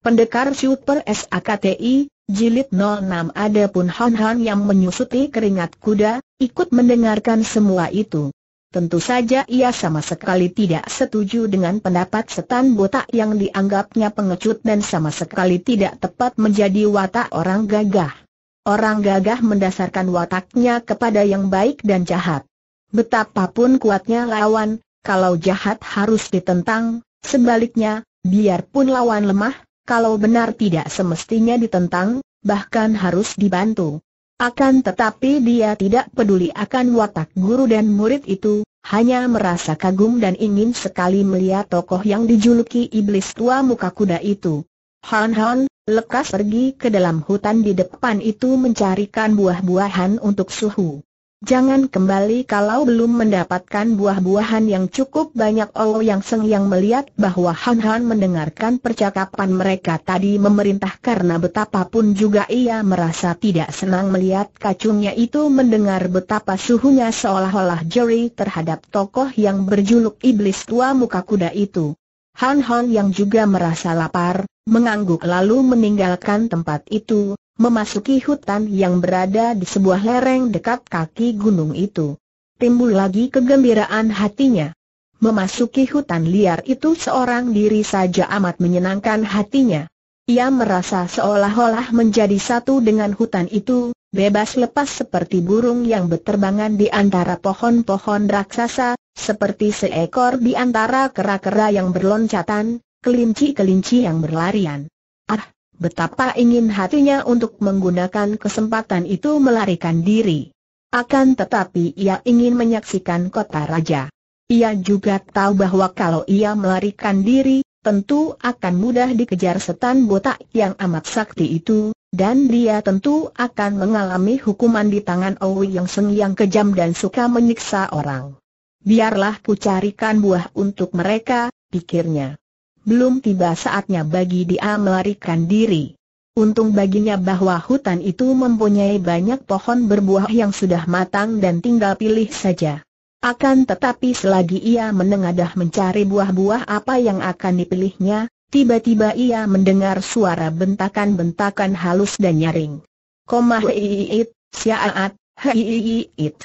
Pendekar Super SAKTI, Jilid 06 ada pun Hon Hon yang menyusuti keringat kuda, ikut mendengarkan semua itu. Tentu saja ia sama sekali tidak setuju dengan pendapat setan botak yang dianggapnya pengecut dan sama sekali tidak tepat menjadi watak orang gagah. Orang gagah mendasarkan wataknya kepada yang baik dan jahat. Betapapun kuatnya lawan, kalau jahat harus ditentang, sebaliknya, biarpun lawan lemah, kalau benar tidak semestinya ditentang, bahkan harus dibantu. Akan tetapi dia tidak peduli akan watak guru dan murid itu, hanya merasa kagum dan ingin sekali melihat tokoh yang dijuluki iblis tua muka kuda itu. Han Han, lekas pergi ke dalam hutan di depan itu mencarikan buah-buahan untuk suhu. Jangan kembali kalau belum mendapatkan buah-buahan yang cukup banyak Ou oh, Yang Seng yang melihat bahwa Han Han mendengarkan percakapan mereka tadi memerintah karena betapapun juga ia merasa tidak senang melihat kacungnya itu mendengar betapa suhunya seolah-olah jeri terhadap tokoh yang berjuluk iblis tua muka kuda itu. Han Han yang juga merasa lapar, mengangguk lalu meninggalkan tempat itu, memasuki hutan yang berada di sebuah lereng dekat kaki gunung itu. Timbul lagi kegembiraan hatinya. Memasuki hutan liar itu seorang diri saja amat menyenangkan hatinya. Ia merasa seolah-olah menjadi satu dengan hutan itu, bebas lepas seperti burung yang berterbangan di antara pohon-pohon raksasa, seperti seekor di antara kera-kera yang berloncatan, kelinci-kelinci yang berlarian betapa ingin hatinya untuk menggunakan kesempatan itu melarikan diri. Akan tetapi ia ingin menyaksikan kota raja. Ia juga tahu bahwa kalau ia melarikan diri, tentu akan mudah dikejar setan botak yang amat sakti itu, dan dia tentu akan mengalami hukuman di tangan Owi yang Seng yang kejam dan suka menyiksa orang. Biarlah ku carikan buah untuk mereka, pikirnya belum tiba saatnya bagi dia melarikan diri. Untung baginya bahwa hutan itu mempunyai banyak pohon berbuah yang sudah matang dan tinggal pilih saja. Akan tetapi selagi ia menengadah mencari buah-buah apa yang akan dipilihnya, tiba-tiba ia mendengar suara bentakan-bentakan halus dan nyaring. Koma hiiit, syaat, it.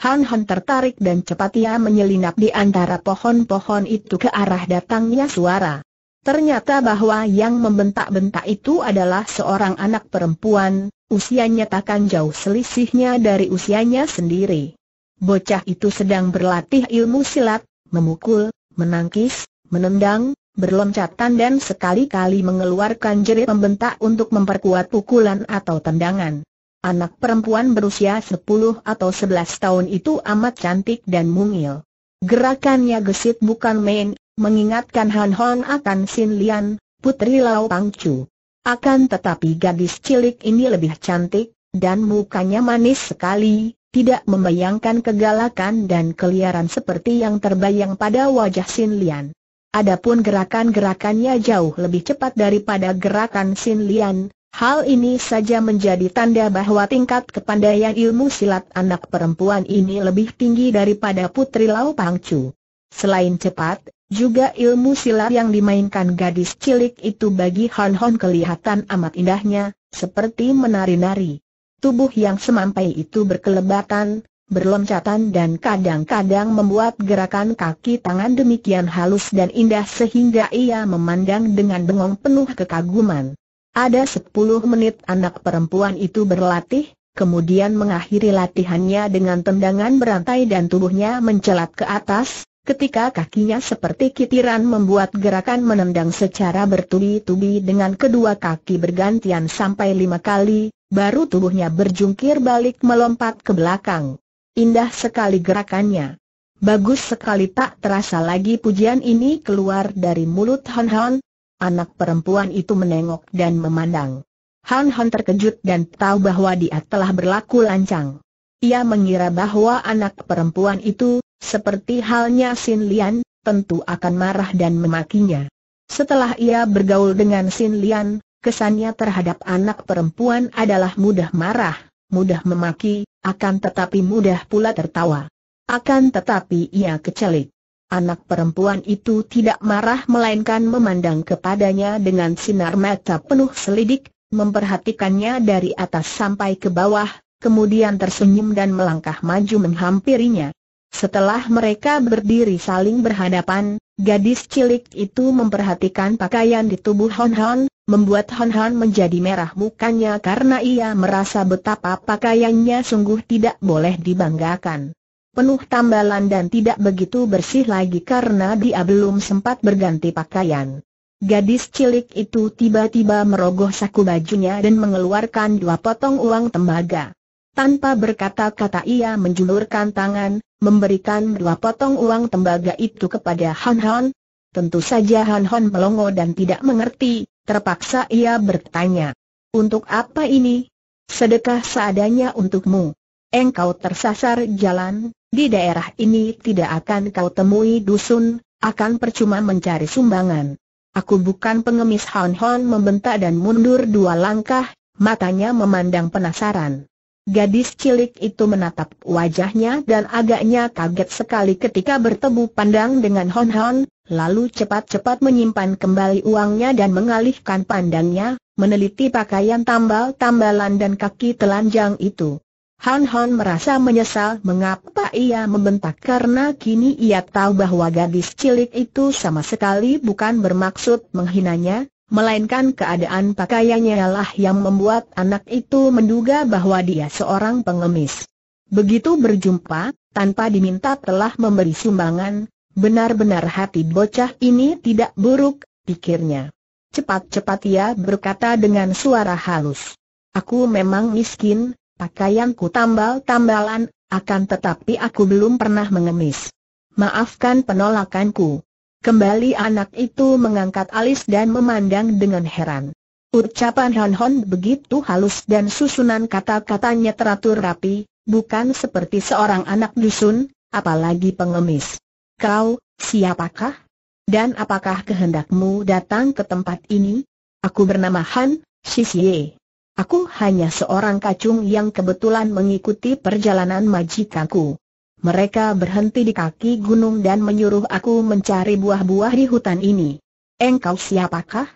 Han Han tertarik dan cepat ia menyelinap di antara pohon-pohon itu ke arah datangnya suara. Ternyata bahwa yang membentak-bentak itu adalah seorang anak perempuan, usianya takkan jauh selisihnya dari usianya sendiri. Bocah itu sedang berlatih ilmu silat, memukul, menangkis, menendang, berloncatan dan sekali-kali mengeluarkan jerit membentak untuk memperkuat pukulan atau tendangan. Anak perempuan berusia 10 atau 11 tahun itu amat cantik dan mungil. Gerakannya gesit bukan main, mengingatkan Han Hong akan Sin Lian, putri Lao Pang Chu. Akan tetapi gadis cilik ini lebih cantik, dan mukanya manis sekali, tidak membayangkan kegalakan dan keliaran seperti yang terbayang pada wajah Sin Lian. Adapun gerakan-gerakannya jauh lebih cepat daripada gerakan Sin Lian, Hal ini saja menjadi tanda bahwa tingkat kepandaian ilmu silat anak perempuan ini lebih tinggi daripada putri Lau Pangcu. Selain cepat, juga ilmu silat yang dimainkan gadis cilik itu bagi Han Hon kelihatan amat indahnya, seperti menari-nari. Tubuh yang semampai itu berkelebatan, berloncatan dan kadang-kadang membuat gerakan kaki tangan demikian halus dan indah sehingga ia memandang dengan bengong penuh kekaguman. Ada 10 menit anak perempuan itu berlatih, kemudian mengakhiri latihannya dengan tendangan berantai dan tubuhnya mencelat ke atas, ketika kakinya seperti kitiran membuat gerakan menendang secara bertubi-tubi dengan kedua kaki bergantian sampai lima kali, baru tubuhnya berjungkir balik melompat ke belakang. Indah sekali gerakannya. Bagus sekali tak terasa lagi pujian ini keluar dari mulut Hon Hon, Anak perempuan itu menengok dan memandang. Han Han terkejut dan tahu bahwa dia telah berlaku lancang. Ia mengira bahwa anak perempuan itu, seperti halnya Sin Lian, tentu akan marah dan memakinya. Setelah ia bergaul dengan Sin Lian, kesannya terhadap anak perempuan adalah mudah marah, mudah memaki, akan tetapi mudah pula tertawa. Akan tetapi ia kecelik. Anak perempuan itu tidak marah melainkan memandang kepadanya dengan sinar mata penuh selidik, memperhatikannya dari atas sampai ke bawah, kemudian tersenyum dan melangkah maju menghampirinya. Setelah mereka berdiri saling berhadapan, gadis cilik itu memperhatikan pakaian di tubuh Hon Hon, membuat Hon Hon menjadi merah mukanya karena ia merasa betapa pakaiannya sungguh tidak boleh dibanggakan penuh tambalan dan tidak begitu bersih lagi karena dia belum sempat berganti pakaian. Gadis cilik itu tiba-tiba merogoh saku bajunya dan mengeluarkan dua potong uang tembaga. Tanpa berkata-kata ia menjulurkan tangan, memberikan dua potong uang tembaga itu kepada Han Han. Tentu saja Han Han melongo dan tidak mengerti, terpaksa ia bertanya. Untuk apa ini? Sedekah seadanya untukmu. Engkau tersasar jalan, di daerah ini tidak akan kau temui dusun, akan percuma mencari sumbangan. Aku bukan pengemis Hon Hon membentak dan mundur dua langkah, matanya memandang penasaran. Gadis cilik itu menatap wajahnya dan agaknya kaget sekali ketika bertemu pandang dengan Hon Hon, lalu cepat-cepat menyimpan kembali uangnya dan mengalihkan pandangnya, meneliti pakaian tambal-tambalan dan kaki telanjang itu. Han Han merasa menyesal mengapa ia membentak karena kini ia tahu bahwa gadis cilik itu sama sekali bukan bermaksud menghinanya, melainkan keadaan pakaiannya lah yang membuat anak itu menduga bahwa dia seorang pengemis. Begitu berjumpa, tanpa diminta telah memberi sumbangan, benar-benar hati bocah ini tidak buruk, pikirnya. Cepat-cepat ia berkata dengan suara halus. Aku memang miskin, Pakaianku tambal-tambalan, akan tetapi aku belum pernah mengemis. Maafkan penolakanku. Kembali anak itu mengangkat alis dan memandang dengan heran. Ucapan Han Hon begitu halus dan susunan kata-katanya teratur rapi, bukan seperti seorang anak dusun, apalagi pengemis. Kau, siapakah? Dan apakah kehendakmu datang ke tempat ini? Aku bernama Han, Xie Aku hanya seorang kacung yang kebetulan mengikuti perjalanan majikanku. Mereka berhenti di kaki gunung dan menyuruh aku mencari buah-buah di hutan ini. Engkau siapakah?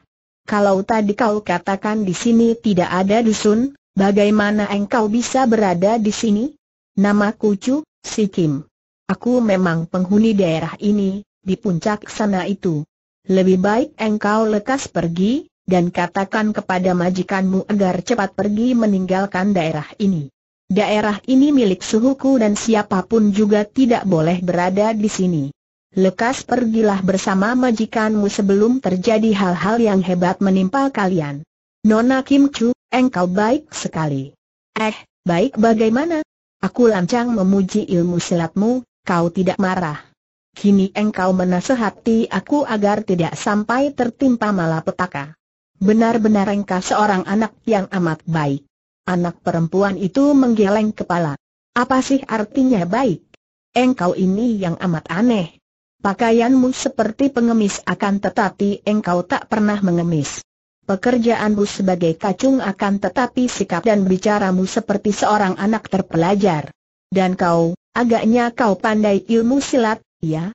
Kalau tadi kau katakan di sini tidak ada dusun, bagaimana engkau bisa berada di sini? Namaku Chu, si Kim. Aku memang penghuni daerah ini, di puncak sana itu. Lebih baik engkau lekas pergi, dan katakan kepada majikanmu agar cepat pergi meninggalkan daerah ini. Daerah ini milik suhuku dan siapapun juga tidak boleh berada di sini. Lekas pergilah bersama majikanmu sebelum terjadi hal-hal yang hebat menimpa kalian. Nona Kim Chu, engkau baik sekali. Eh, baik bagaimana? Aku lancang memuji ilmu silatmu, kau tidak marah. Kini engkau menasehati aku agar tidak sampai tertimpa malapetaka. Benar-benar engkau seorang anak yang amat baik. Anak perempuan itu menggeleng kepala. Apa sih artinya baik? Engkau ini yang amat aneh. Pakaianmu seperti pengemis akan tetapi engkau tak pernah mengemis. Pekerjaanmu sebagai kacung akan tetapi sikap dan bicaramu seperti seorang anak terpelajar. Dan kau, agaknya kau pandai ilmu silat, ya?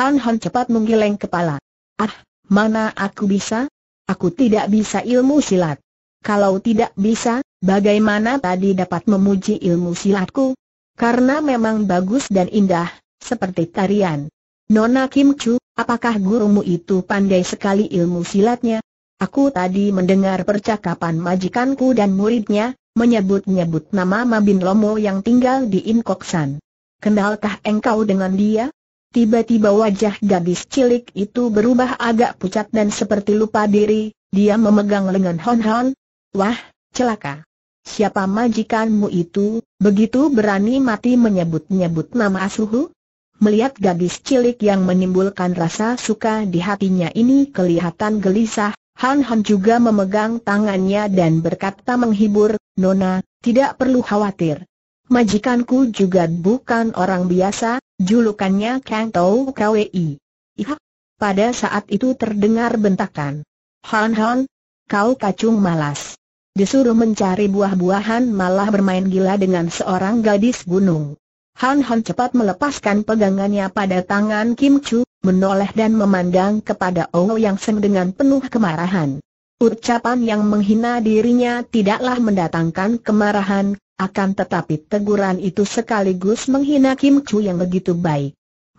Han Han cepat menggeleng kepala. Ah, mana aku bisa? Aku tidak bisa ilmu silat. Kalau tidak bisa, bagaimana tadi dapat memuji ilmu silatku? Karena memang bagus dan indah, seperti tarian. Nona Kim Chu, apakah gurumu itu pandai sekali ilmu silatnya? Aku tadi mendengar percakapan majikanku dan muridnya, menyebut-nyebut nama Mabin Lomo yang tinggal di Inkoksan. Kenalkah engkau dengan dia? Tiba-tiba wajah gadis cilik itu berubah agak pucat dan seperti lupa diri, dia memegang lengan Hon Hon. Wah, celaka. Siapa majikanmu itu, begitu berani mati menyebut-nyebut nama Asuhu? Melihat gadis cilik yang menimbulkan rasa suka di hatinya ini kelihatan gelisah, Han Han juga memegang tangannya dan berkata menghibur, Nona, tidak perlu khawatir. Majikanku juga bukan orang biasa, Julukannya Kang Tau Kwei. Ihak. Pada saat itu terdengar bentakan. Han Han, kau kacung malas. Disuruh mencari buah-buahan malah bermain gila dengan seorang gadis gunung. Han Han cepat melepaskan pegangannya pada tangan Kim Chu, menoleh dan memandang kepada Yang Seng dengan penuh kemarahan. Ucapan yang menghina dirinya tidaklah mendatangkan kemarahan, akan tetapi teguran itu sekaligus menghina Kim Chu yang begitu baik.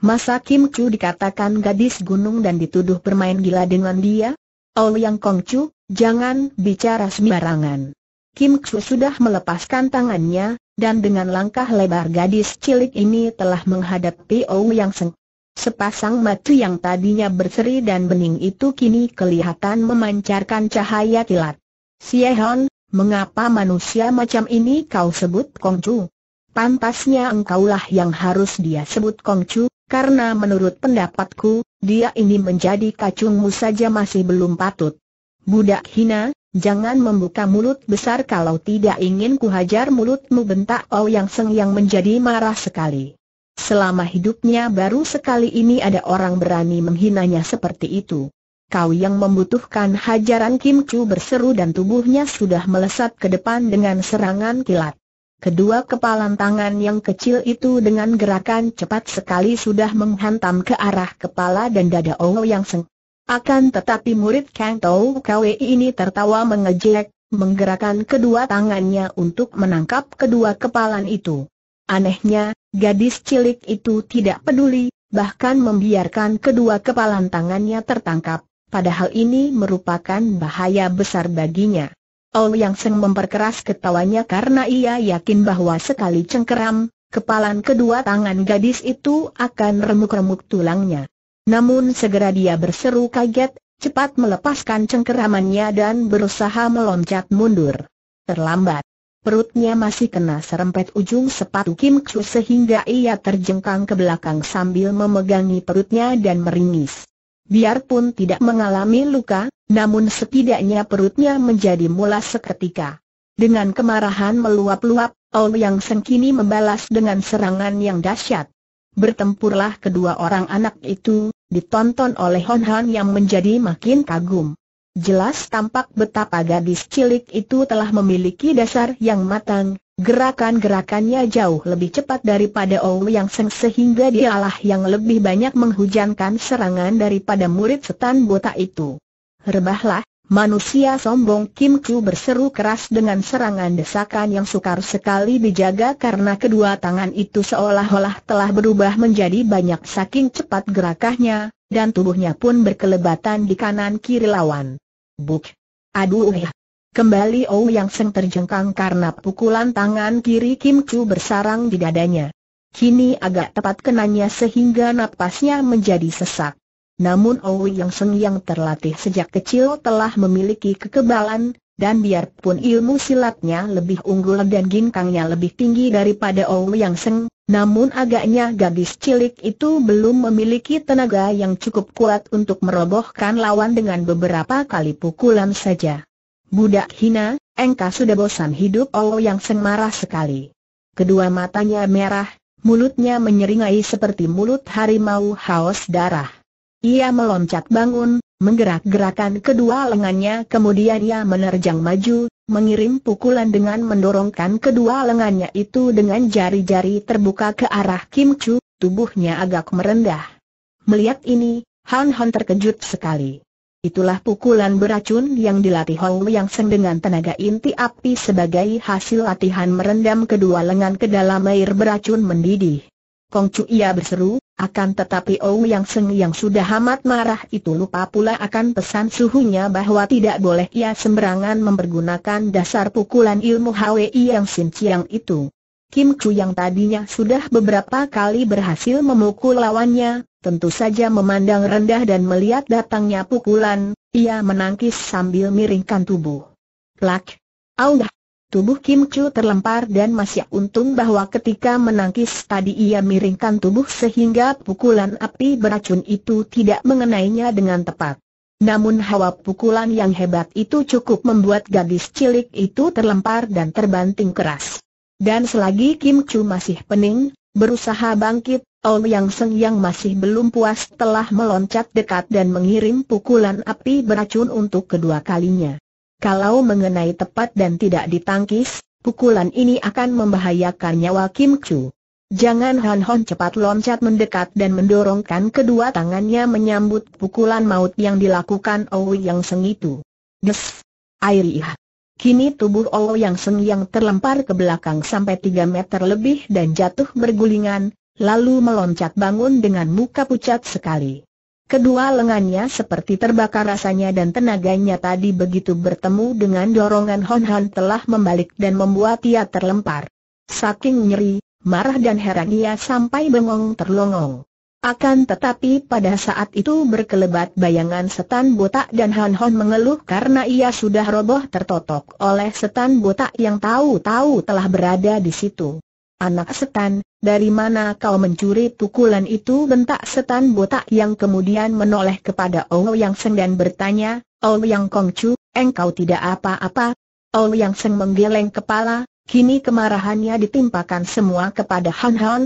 Masa Kim Chu dikatakan gadis gunung dan dituduh bermain gila dengan dia? Oh, yang Kong Chu, jangan bicara sembarangan. Kim Chu sudah melepaskan tangannya, dan dengan langkah lebar gadis cilik ini telah menghadapi Yang Seng. Sepasang mata yang tadinya berseri dan bening itu kini kelihatan memancarkan cahaya kilat. Siehon, Mengapa manusia macam ini kau sebut Kongcu? Pantasnya engkaulah yang harus dia sebut Kongcu, karena menurut pendapatku, dia ini menjadi kacungmu saja masih belum patut. Budak hina, jangan membuka mulut besar kalau tidak ingin kuhajar mulutmu bentak oh Yang Seng yang menjadi marah sekali. Selama hidupnya baru sekali ini ada orang berani menghinanya seperti itu kau yang membutuhkan hajaran Kim Chu berseru dan tubuhnya sudah melesat ke depan dengan serangan kilat. Kedua kepalan tangan yang kecil itu dengan gerakan cepat sekali sudah menghantam ke arah kepala dan dada Ong Yang Seng. Akan tetapi murid Kang Tau Kwe ini tertawa mengejek, menggerakkan kedua tangannya untuk menangkap kedua kepalan itu. Anehnya, gadis cilik itu tidak peduli, bahkan membiarkan kedua kepalan tangannya tertangkap padahal ini merupakan bahaya besar baginya. Oh Yang Seng memperkeras ketawanya karena ia yakin bahwa sekali cengkeram, kepalan kedua tangan gadis itu akan remuk-remuk tulangnya. Namun segera dia berseru kaget, cepat melepaskan cengkeramannya dan berusaha meloncat mundur. Terlambat. Perutnya masih kena serempet ujung sepatu Kim Chu sehingga ia terjengkang ke belakang sambil memegangi perutnya dan meringis. Biarpun tidak mengalami luka, namun setidaknya perutnya menjadi mulas seketika. Dengan kemarahan meluap-luap, Ao Yang Sengkini membalas dengan serangan yang dahsyat. Bertempurlah kedua orang anak itu, ditonton oleh Hon Han yang menjadi makin kagum. Jelas tampak betapa gadis cilik itu telah memiliki dasar yang matang, Gerakan-gerakannya jauh lebih cepat daripada Yang Seng sehingga dialah yang lebih banyak menghujankan serangan daripada murid setan buta itu. Rebahlah, manusia sombong Kim Ku berseru keras dengan serangan desakan yang sukar sekali dijaga karena kedua tangan itu seolah-olah telah berubah menjadi banyak saking cepat gerakannya, dan tubuhnya pun berkelebatan di kanan kiri lawan. Buk! Aduh! Kembali Yang Seng terjengkang karena pukulan tangan kiri Kim Chu bersarang di dadanya. Kini agak tepat kenanya sehingga napasnya menjadi sesak. Namun Yang Seng yang terlatih sejak kecil telah memiliki kekebalan, dan biarpun ilmu silatnya lebih unggul dan ginkangnya lebih tinggi daripada Ou Yang Seng, namun agaknya gadis cilik itu belum memiliki tenaga yang cukup kuat untuk merobohkan lawan dengan beberapa kali pukulan saja. Budak hina, engkau sudah bosan hidup Oh Yang Seng marah sekali. Kedua matanya merah, mulutnya menyeringai seperti mulut harimau haus darah. Ia meloncat bangun, menggerak-gerakan kedua lengannya kemudian ia menerjang maju, mengirim pukulan dengan mendorongkan kedua lengannya itu dengan jari-jari terbuka ke arah Kim Chu, tubuhnya agak merendah. Melihat ini, Han Han terkejut sekali. Itulah pukulan beracun yang dilatih Hong Yang Seng dengan tenaga inti api sebagai hasil latihan merendam kedua lengan ke dalam air beracun mendidih. Kongcu ia berseru, akan tetapi Hou Yang Seng yang sudah amat marah itu lupa pula akan pesan suhunya bahwa tidak boleh ia sembrangan mempergunakan dasar pukulan ilmu Hwi Yang Sin Chiang itu. Kim Chu yang tadinya sudah beberapa kali berhasil memukul lawannya, tentu saja memandang rendah dan melihat datangnya pukulan, ia menangkis sambil miringkan tubuh. Plak! aulah! Tubuh Kim Chu terlempar dan masih untung bahwa ketika menangkis tadi ia miringkan tubuh sehingga pukulan api beracun itu tidak mengenainya dengan tepat. Namun hawa pukulan yang hebat itu cukup membuat gadis cilik itu terlempar dan terbanting keras. Dan selagi Kim Chu masih pening, Berusaha bangkit, Ouyang Seng yang masih belum puas telah meloncat dekat dan mengirim pukulan api beracun untuk kedua kalinya. Kalau mengenai tepat dan tidak ditangkis, pukulan ini akan membahayakan nyawa Kim Chu. Jangan Han Hon cepat loncat mendekat dan mendorongkan kedua tangannya menyambut pukulan maut yang dilakukan Ouyang Seng itu. Des! Airiah! Kini tubuh Yang Seng yang terlempar ke belakang sampai 3 meter lebih dan jatuh bergulingan, lalu meloncat bangun dengan muka pucat sekali. Kedua lengannya seperti terbakar rasanya dan tenaganya tadi begitu bertemu dengan dorongan Hon Han telah membalik dan membuat ia terlempar. Saking nyeri, marah dan heran ia sampai bengong terlongong. Akan tetapi pada saat itu berkelebat bayangan setan botak dan Han Hon mengeluh karena ia sudah roboh tertotok oleh setan botak yang tahu-tahu telah berada di situ. Anak setan, dari mana kau mencuri pukulan itu bentak setan botak yang kemudian menoleh kepada Ong Yang Seng dan bertanya, Ong Yang Kongcu, engkau tidak apa-apa? Ong Yang Seng menggeleng kepala, kini kemarahannya ditimpakan semua kepada Han Hon,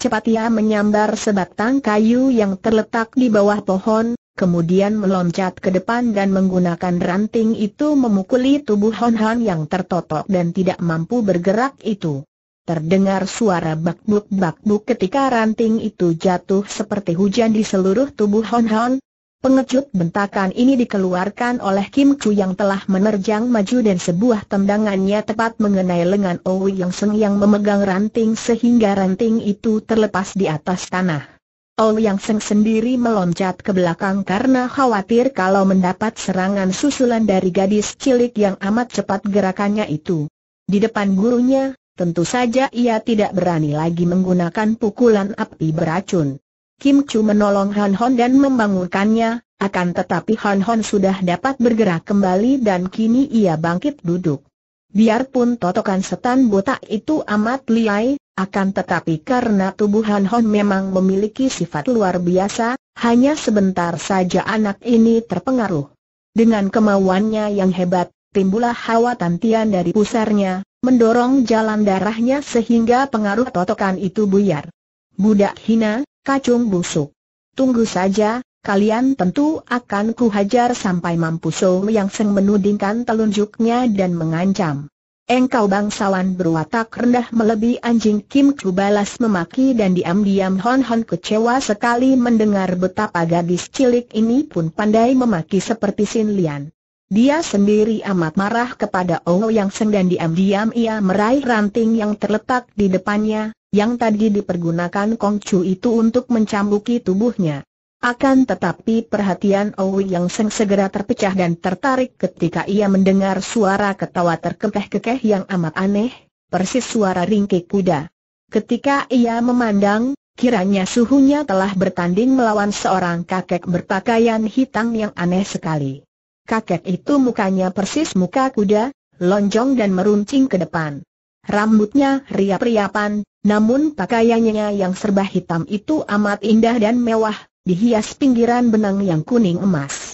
Cepat ia menyambar sebatang kayu yang terletak di bawah pohon, kemudian meloncat ke depan dan menggunakan ranting itu memukuli tubuh Hon Han yang tertotok dan tidak mampu bergerak itu. Terdengar suara bakbuk-bakbuk ketika ranting itu jatuh seperti hujan di seluruh tubuh Hon Han, Pengecut bentakan ini dikeluarkan oleh Kim Chu yang telah menerjang maju dan sebuah tendangannya tepat mengenai lengan Owi Yang Seng yang memegang ranting sehingga ranting itu terlepas di atas tanah. Owi Yang Seng sendiri meloncat ke belakang karena khawatir kalau mendapat serangan susulan dari gadis cilik yang amat cepat gerakannya itu. Di depan gurunya, tentu saja ia tidak berani lagi menggunakan pukulan api beracun. Kim Chu menolong Han Hon dan membangunkannya, akan tetapi Han Hon sudah dapat bergerak kembali dan kini ia bangkit duduk. Biarpun totokan setan botak itu amat liai, akan tetapi karena tubuh Han Hon memang memiliki sifat luar biasa, hanya sebentar saja anak ini terpengaruh. Dengan kemauannya yang hebat, timbullah hawa tantian dari pusarnya, mendorong jalan darahnya sehingga pengaruh totokan itu buyar. Budak hina, kacung busuk. Tunggu saja, kalian tentu akan kuhajar sampai mampu. So yang Seng menudingkan telunjuknya dan mengancam. Engkau bangsawan berwatak rendah melebihi anjing Kim Ku balas memaki dan diam-diam Hon Hon kecewa sekali mendengar betapa gadis cilik ini pun pandai memaki seperti Sin Lian. Dia sendiri amat marah kepada Ong Yang Seng dan diam-diam ia meraih ranting yang terletak di depannya, yang tadi dipergunakan Kong Chu itu untuk mencambuki tubuhnya. Akan tetapi perhatian Owi Yang Seng segera terpecah dan tertarik ketika ia mendengar suara ketawa terkekeh-kekeh yang amat aneh, persis suara ringkik kuda. Ketika ia memandang, kiranya suhunya telah bertanding melawan seorang kakek berpakaian hitam yang aneh sekali kakek itu mukanya persis muka kuda, lonjong dan meruncing ke depan. Rambutnya riap-riapan, namun pakaiannya yang serba hitam itu amat indah dan mewah, dihias pinggiran benang yang kuning emas.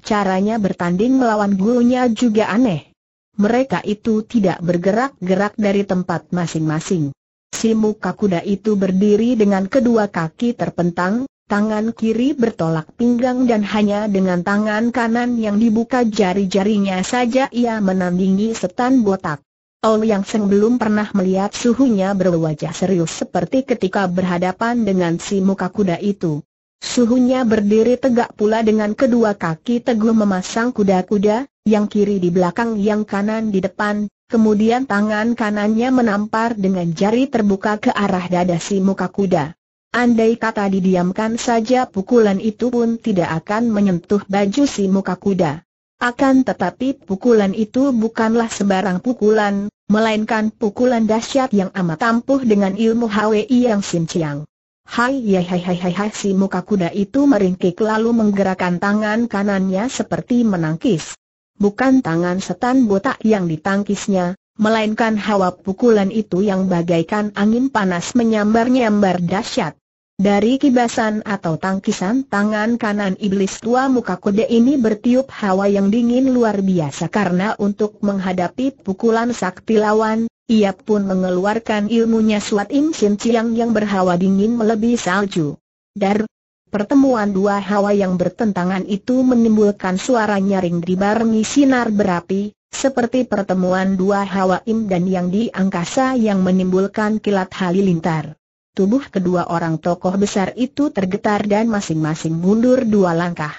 Caranya bertanding melawan gurunya juga aneh. Mereka itu tidak bergerak-gerak dari tempat masing-masing. Si muka kuda itu berdiri dengan kedua kaki terpentang, Tangan kiri bertolak pinggang dan hanya dengan tangan kanan yang dibuka jari-jarinya saja ia menandingi setan botak. Ol Yang Seng belum pernah melihat suhunya berwajah serius seperti ketika berhadapan dengan si muka kuda itu. Suhunya berdiri tegak pula dengan kedua kaki teguh memasang kuda-kuda, yang kiri di belakang yang kanan di depan, kemudian tangan kanannya menampar dengan jari terbuka ke arah dada si muka kuda. Andai kata didiamkan saja pukulan itu pun tidak akan menyentuh baju si muka kuda. Akan tetapi pukulan itu bukanlah sebarang pukulan, melainkan pukulan dahsyat yang amat ampuh dengan ilmu Hwi yang sinciang. Hai ya hai hai hai hai si muka kuda itu meringkik lalu menggerakkan tangan kanannya seperti menangkis. Bukan tangan setan botak yang ditangkisnya, melainkan hawa pukulan itu yang bagaikan angin panas menyambar-nyambar dahsyat. Dari kibasan atau tangkisan tangan kanan iblis tua muka kode ini bertiup hawa yang dingin luar biasa karena untuk menghadapi pukulan sakti lawan, ia pun mengeluarkan ilmunya suat Im Sin ciang yang berhawa dingin melebihi salju. Dar, pertemuan dua hawa yang bertentangan itu menimbulkan suara nyaring dibarengi sinar berapi, seperti pertemuan dua hawa Im dan yang di angkasa yang menimbulkan kilat halilintar. Tubuh kedua orang tokoh besar itu tergetar dan masing-masing mundur dua langkah.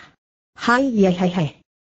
Hai ya hai hai.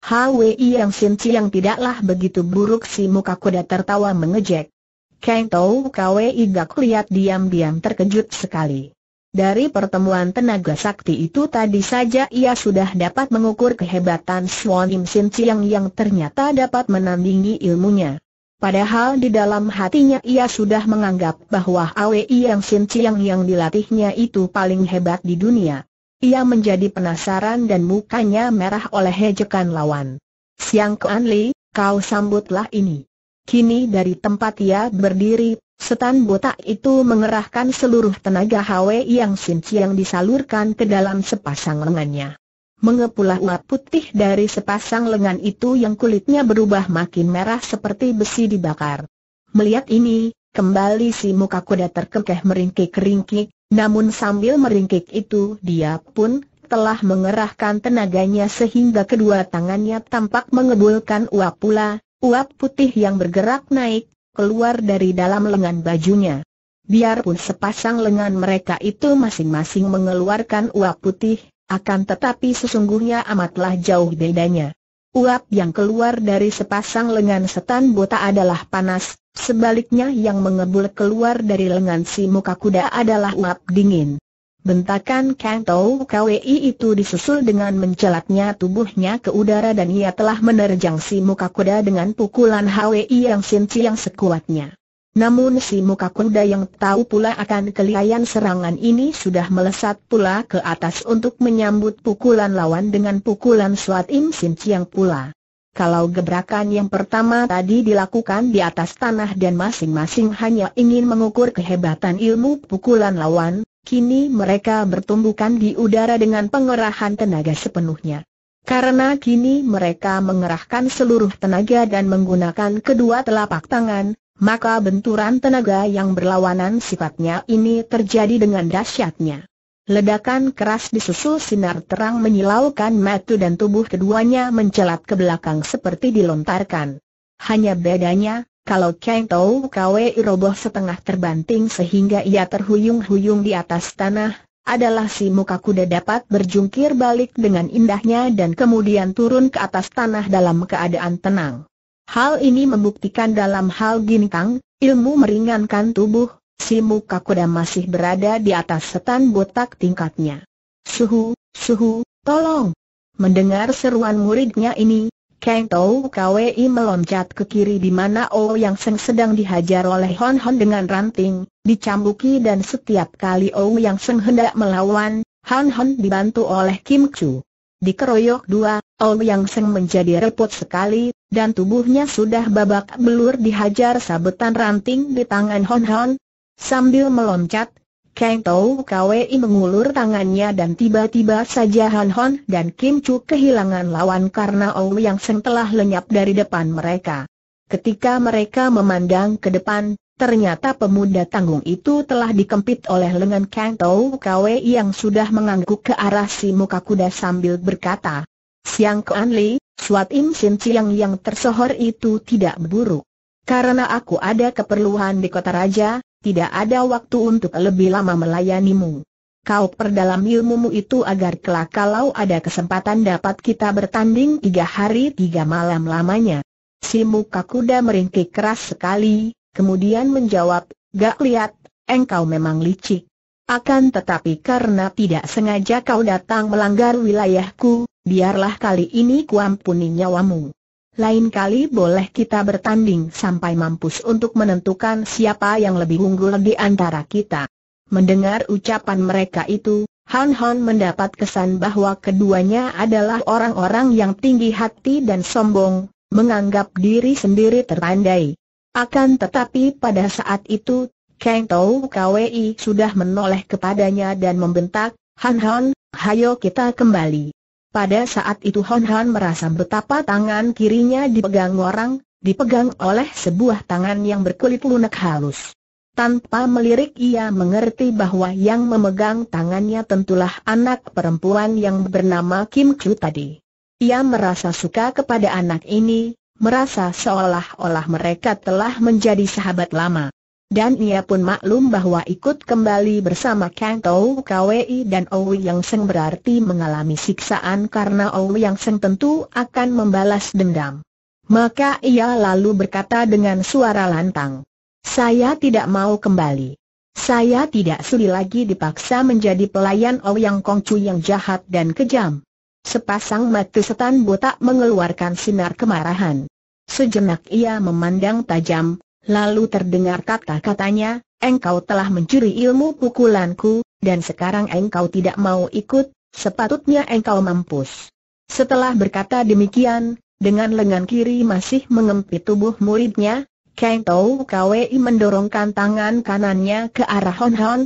Hwi yang sinci yang tidaklah begitu buruk si muka kuda tertawa mengejek. Kang Tau Kwi Gak lihat diam-diam terkejut sekali. Dari pertemuan tenaga sakti itu tadi saja ia sudah dapat mengukur kehebatan Swan Im Sin Chiang yang ternyata dapat menandingi ilmunya. Padahal di dalam hatinya ia sudah menganggap bahwa Awi Yang Sin Chiang yang dilatihnya itu paling hebat di dunia. Ia menjadi penasaran dan mukanya merah oleh hejekan lawan. Siang Kuan Li, kau sambutlah ini. Kini dari tempat ia berdiri, setan botak itu mengerahkan seluruh tenaga Hwe Yang Sin Chiang disalurkan ke dalam sepasang lengannya mengepulah uap putih dari sepasang lengan itu yang kulitnya berubah makin merah seperti besi dibakar. Melihat ini, kembali si muka kuda terkekeh meringkik-ringkik, namun sambil meringkik itu dia pun telah mengerahkan tenaganya sehingga kedua tangannya tampak mengebulkan uap pula, uap putih yang bergerak naik, keluar dari dalam lengan bajunya. Biarpun sepasang lengan mereka itu masing-masing mengeluarkan uap putih, akan tetapi sesungguhnya amatlah jauh bedanya. Uap yang keluar dari sepasang lengan setan buta adalah panas, sebaliknya yang mengebul keluar dari lengan si muka kuda adalah uap dingin. Bentakan Kang Tau KWI itu disusul dengan mencelatnya tubuhnya ke udara dan ia telah menerjang si muka kuda dengan pukulan HWI yang sinci yang sekuatnya. Namun si muka kuda yang tahu pula akan kelihayan serangan ini sudah melesat pula ke atas untuk menyambut pukulan lawan dengan pukulan Suat Im Sin Chiang pula. Kalau gebrakan yang pertama tadi dilakukan di atas tanah dan masing-masing hanya ingin mengukur kehebatan ilmu pukulan lawan, kini mereka bertumbukan di udara dengan pengerahan tenaga sepenuhnya. Karena kini mereka mengerahkan seluruh tenaga dan menggunakan kedua telapak tangan, maka benturan tenaga yang berlawanan sifatnya ini terjadi dengan dahsyatnya. Ledakan keras disusul sinar terang menyilaukan mata dan tubuh keduanya mencelat ke belakang seperti dilontarkan. Hanya bedanya, kalau Kang Tou Kwe roboh setengah terbanting sehingga ia terhuyung-huyung di atas tanah, adalah si muka kuda dapat berjungkir balik dengan indahnya dan kemudian turun ke atas tanah dalam keadaan tenang. Hal ini membuktikan dalam hal gintang, ilmu meringankan tubuh, si muka kuda masih berada di atas setan botak tingkatnya. Suhu, suhu, tolong. Mendengar seruan muridnya ini, Kang Tau Kwei meloncat ke kiri di mana O oh Yang Seng sedang dihajar oleh Hon Hon dengan ranting, dicambuki dan setiap kali O oh Yang Seng hendak melawan, Hon Hon dibantu oleh Kim Chu. Dikeroyok dua, O oh Yang Seng menjadi repot sekali, dan tubuhnya sudah babak belur dihajar sabetan ranting di tangan Hon Hon. Sambil meloncat, Kang Tau Kwei mengulur tangannya dan tiba-tiba saja Han Hon dan Kim Chu kehilangan lawan karena Ou Yang Seng telah lenyap dari depan mereka. Ketika mereka memandang ke depan, ternyata pemuda tanggung itu telah dikempit oleh lengan Kang Tau Kwei yang sudah mengangguk ke arah si muka kuda sambil berkata, Siang Kuan Li, Suat Im Sin yang tersohor itu tidak buruk. Karena aku ada keperluan di kota raja, tidak ada waktu untuk lebih lama melayanimu. Kau perdalam ilmumu itu agar kelak kalau ada kesempatan dapat kita bertanding tiga hari tiga malam lamanya. Si muka kuda meringkik keras sekali, kemudian menjawab, gak lihat, engkau memang licik. Akan tetapi karena tidak sengaja kau datang melanggar wilayahku, biarlah kali ini kuampuni nyawamu. Lain kali boleh kita bertanding sampai mampus untuk menentukan siapa yang lebih unggul di antara kita. Mendengar ucapan mereka itu, Han Han mendapat kesan bahwa keduanya adalah orang-orang yang tinggi hati dan sombong, menganggap diri sendiri terpandai. Akan tetapi pada saat itu, Kang Tau Kwei sudah menoleh kepadanya dan membentak, Han Han, hayo kita kembali. Pada saat itu Hon Han merasa betapa tangan kirinya dipegang orang, dipegang oleh sebuah tangan yang berkulit lunak halus. Tanpa melirik ia mengerti bahwa yang memegang tangannya tentulah anak perempuan yang bernama Kim Chu tadi. Ia merasa suka kepada anak ini, merasa seolah-olah mereka telah menjadi sahabat lama. Dan ia pun maklum bahwa ikut kembali bersama Kang Tou, Kwei dan Owi Yang Seng berarti mengalami siksaan karena Owi Yang Seng tentu akan membalas dendam. Maka ia lalu berkata dengan suara lantang, Saya tidak mau kembali. Saya tidak sudi lagi dipaksa menjadi pelayan Ouyang Kongcu yang jahat dan kejam. Sepasang mata setan botak mengeluarkan sinar kemarahan. Sejenak ia memandang tajam, Lalu terdengar kata-katanya, engkau telah mencuri ilmu pukulanku, dan sekarang engkau tidak mau ikut, sepatutnya engkau mampus. Setelah berkata demikian, dengan lengan kiri masih mengempit tubuh muridnya, Kang Tau Kwei mendorongkan tangan kanannya ke arah Hon Hon.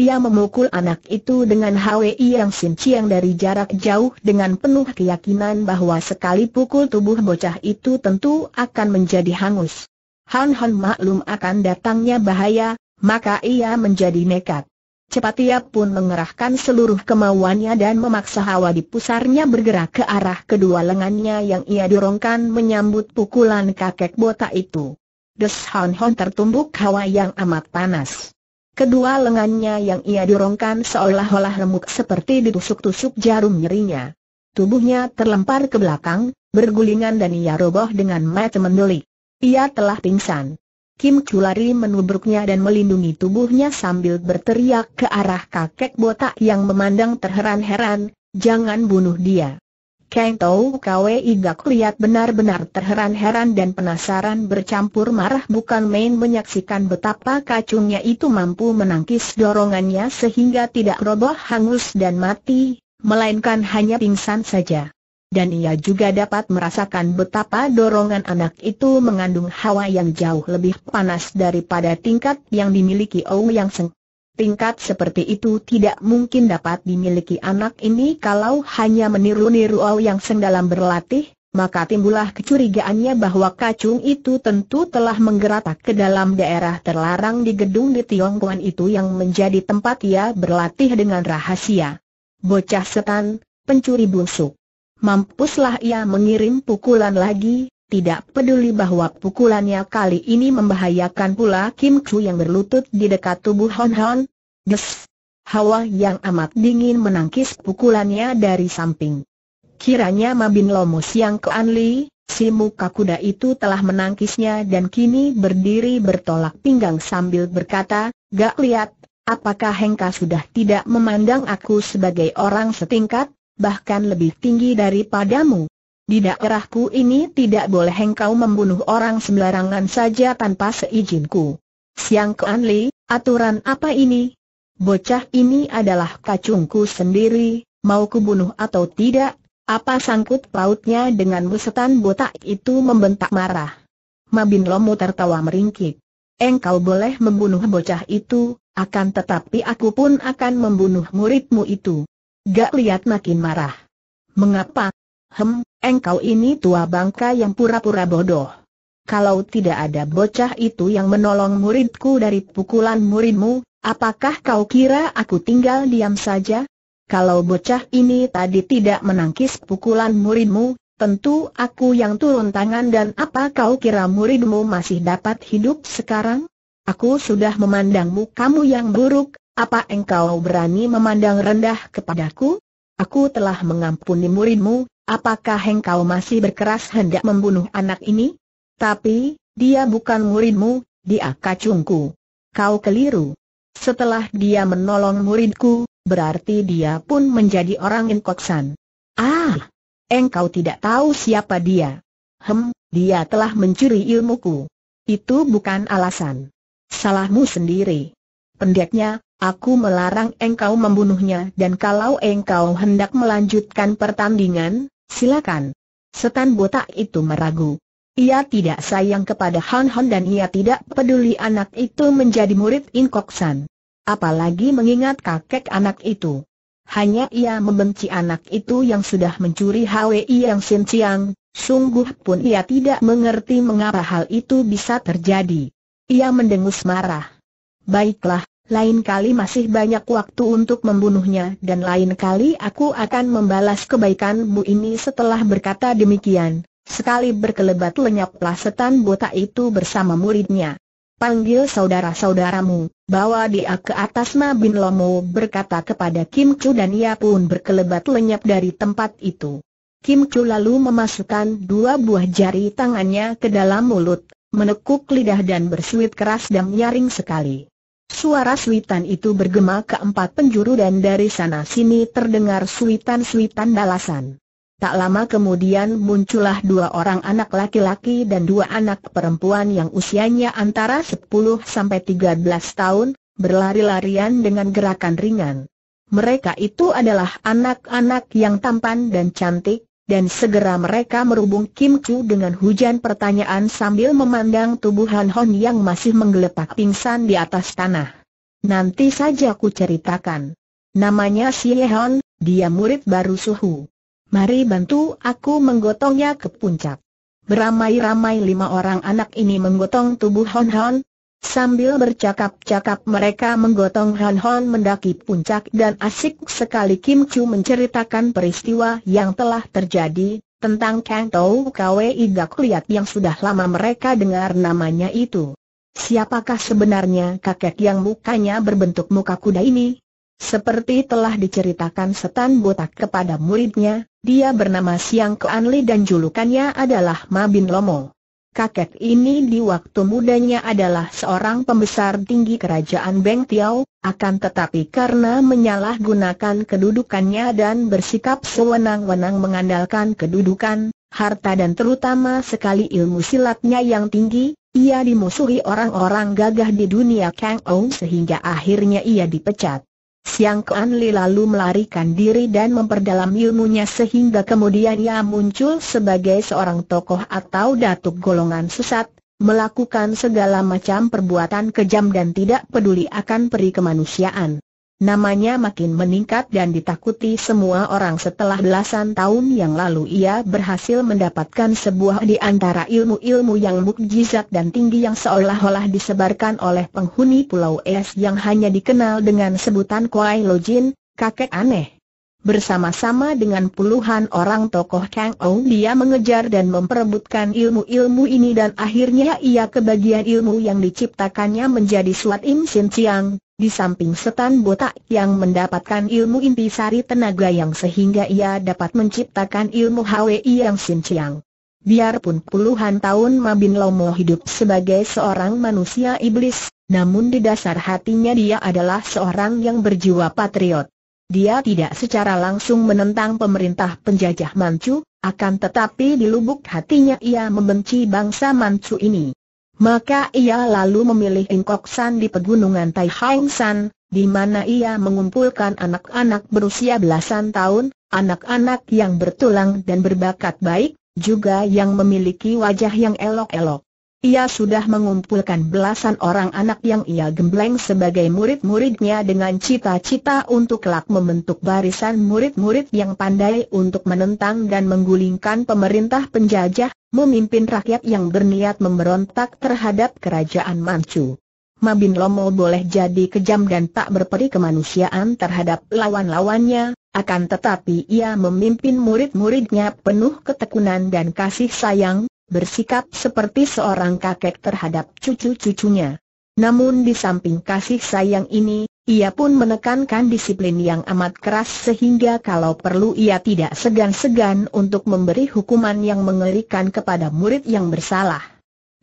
Ia memukul anak itu dengan HWI yang sinciang dari jarak jauh dengan penuh keyakinan bahwa sekali pukul tubuh bocah itu tentu akan menjadi hangus. Han Han maklum akan datangnya bahaya, maka ia menjadi nekat. Cepat ia pun mengerahkan seluruh kemauannya dan memaksa hawa di pusarnya bergerak ke arah kedua lengannya yang ia dorongkan menyambut pukulan kakek botak itu. Des Han Han tertumbuk hawa yang amat panas. Kedua lengannya yang ia dorongkan seolah-olah remuk seperti ditusuk-tusuk jarum nyerinya. Tubuhnya terlempar ke belakang, bergulingan dan ia roboh dengan mata mendelik. Ia telah pingsan. Kim Chu lari menubruknya dan melindungi tubuhnya sambil berteriak ke arah kakek botak yang memandang terheran-heran, jangan bunuh dia. Kang Tau Kwe gak lihat benar-benar terheran-heran dan penasaran bercampur marah bukan main menyaksikan betapa kacungnya itu mampu menangkis dorongannya sehingga tidak roboh hangus dan mati, melainkan hanya pingsan saja dan ia juga dapat merasakan betapa dorongan anak itu mengandung hawa yang jauh lebih panas daripada tingkat yang dimiliki Yang Seng. Tingkat seperti itu tidak mungkin dapat dimiliki anak ini kalau hanya meniru-niru Ong Yang Seng dalam berlatih, maka timbullah kecurigaannya bahwa kacung itu tentu telah menggeratak ke dalam daerah terlarang di gedung di Tiongkokan itu yang menjadi tempat ia berlatih dengan rahasia. Bocah setan, pencuri busuk. Mampuslah ia mengirim pukulan lagi, tidak peduli bahwa pukulannya kali ini membahayakan pula Kim Chu yang berlutut di dekat tubuh Hon Hon. Des! Hawa yang amat dingin menangkis pukulannya dari samping. Kiranya Mabin Lomus yang ke Anli, si muka kuda itu telah menangkisnya dan kini berdiri bertolak pinggang sambil berkata, Gak lihat, apakah Hengka sudah tidak memandang aku sebagai orang setingkat? bahkan lebih tinggi daripadamu. Di daerahku ini tidak boleh engkau membunuh orang sembarangan saja tanpa seizinku. Siang Kuan Li, aturan apa ini? Bocah ini adalah kacungku sendiri, mau kubunuh atau tidak, apa sangkut pautnya dengan musetan botak itu membentak marah. Mabin Lomo tertawa meringkik. Engkau boleh membunuh bocah itu, akan tetapi aku pun akan membunuh muridmu itu. Gak lihat makin marah. Mengapa? Hem, engkau ini tua bangka yang pura-pura bodoh. Kalau tidak ada bocah itu yang menolong muridku dari pukulan muridmu, apakah kau kira aku tinggal diam saja? Kalau bocah ini tadi tidak menangkis pukulan muridmu, tentu aku yang turun tangan dan apa kau kira muridmu masih dapat hidup sekarang? Aku sudah memandangmu kamu yang buruk, apa engkau berani memandang rendah kepadaku? Aku telah mengampuni muridmu, apakah engkau masih berkeras hendak membunuh anak ini? Tapi, dia bukan muridmu, dia kacungku. Kau keliru. Setelah dia menolong muridku, berarti dia pun menjadi orang inkoksan. Ah, engkau tidak tahu siapa dia. Hem, dia telah mencuri ilmuku. Itu bukan alasan. Salahmu sendiri. Pendeknya, aku melarang engkau membunuhnya dan kalau engkau hendak melanjutkan pertandingan, silakan. Setan botak itu meragu. Ia tidak sayang kepada Han Han dan ia tidak peduli anak itu menjadi murid In Kok San. Apalagi mengingat kakek anak itu. Hanya ia membenci anak itu yang sudah mencuri HWI yang Sin Chiang, sungguh pun ia tidak mengerti mengapa hal itu bisa terjadi. Ia mendengus marah. Baiklah, lain kali masih banyak waktu untuk membunuhnya dan lain kali aku akan membalas kebaikanmu ini setelah berkata demikian. Sekali berkelebat lenyaplah setan botak itu bersama muridnya. Panggil saudara-saudaramu, bawa dia ke atas Ma Bin Lomo berkata kepada Kim Chu dan ia pun berkelebat lenyap dari tempat itu. Kim Chu lalu memasukkan dua buah jari tangannya ke dalam mulut, menekuk lidah dan bersuit keras dan nyaring sekali. Suara suitan itu bergema ke empat penjuru dan dari sana-sini terdengar suitan-suitan balasan. Tak lama kemudian muncullah dua orang anak laki-laki dan dua anak perempuan yang usianya antara 10 sampai 13 tahun, berlari-larian dengan gerakan ringan. Mereka itu adalah anak-anak yang tampan dan cantik, dan segera mereka merubung Kim Chu dengan hujan pertanyaan sambil memandang tubuh Han Hon yang masih menggelepak pingsan di atas tanah. Nanti saja ku ceritakan. Namanya Si Ye Hon, dia murid baru Suhu. Mari bantu aku menggotongnya ke puncak. Beramai-ramai lima orang anak ini menggotong tubuh Hon Hon, Sambil bercakap-cakap mereka menggotong Han Hon mendaki puncak dan asik sekali Kim Chu menceritakan peristiwa yang telah terjadi, tentang Kang Tao Kwe Gak Liat yang sudah lama mereka dengar namanya itu. Siapakah sebenarnya kakek yang mukanya berbentuk muka kuda ini? Seperti telah diceritakan setan botak kepada muridnya, dia bernama Siang Keanli dan julukannya adalah Mabin Lomo. Kakek ini di waktu mudanya adalah seorang pembesar tinggi kerajaan Beng Tiao, akan tetapi karena menyalahgunakan kedudukannya dan bersikap sewenang-wenang mengandalkan kedudukan, harta dan terutama sekali ilmu silatnya yang tinggi, ia dimusuhi orang-orang gagah di dunia Kang Ong sehingga akhirnya ia dipecat. Siang Kuan Li lalu melarikan diri dan memperdalam ilmunya sehingga kemudian ia muncul sebagai seorang tokoh atau datuk golongan sesat, melakukan segala macam perbuatan kejam dan tidak peduli akan peri kemanusiaan. Namanya makin meningkat dan ditakuti semua orang setelah belasan tahun yang lalu ia berhasil mendapatkan sebuah di antara ilmu-ilmu yang mukjizat dan tinggi yang seolah-olah disebarkan oleh penghuni Pulau Es yang hanya dikenal dengan sebutan Kuai Lojin, kakek aneh. Bersama-sama dengan puluhan orang tokoh Kang Ong dia mengejar dan memperebutkan ilmu-ilmu ini dan akhirnya ia kebagian ilmu yang diciptakannya menjadi Suat Im Sin Chiang, di samping setan botak yang mendapatkan ilmu inti sari tenaga yang sehingga ia dapat menciptakan ilmu HWI yang sinciang. Biarpun puluhan tahun Mabin Lomo hidup sebagai seorang manusia iblis, namun di dasar hatinya dia adalah seorang yang berjiwa patriot. Dia tidak secara langsung menentang pemerintah penjajah Manchu, akan tetapi di lubuk hatinya ia membenci bangsa Manchu ini. Maka ia lalu memilih San di pegunungan Tai Hang San, di mana ia mengumpulkan anak-anak berusia belasan tahun, anak-anak yang bertulang dan berbakat baik, juga yang memiliki wajah yang elok-elok. Ia sudah mengumpulkan belasan orang anak yang ia gembleng sebagai murid-muridnya dengan cita-cita untuk kelak membentuk barisan murid-murid yang pandai untuk menentang dan menggulingkan pemerintah penjajah, memimpin rakyat yang berniat memberontak terhadap kerajaan Manchu. Mabin Lomo boleh jadi kejam dan tak berperi kemanusiaan terhadap lawan-lawannya, akan tetapi ia memimpin murid-muridnya penuh ketekunan dan kasih sayang, bersikap seperti seorang kakek terhadap cucu-cucunya. Namun di samping kasih sayang ini, ia pun menekankan disiplin yang amat keras sehingga kalau perlu ia tidak segan-segan untuk memberi hukuman yang mengerikan kepada murid yang bersalah.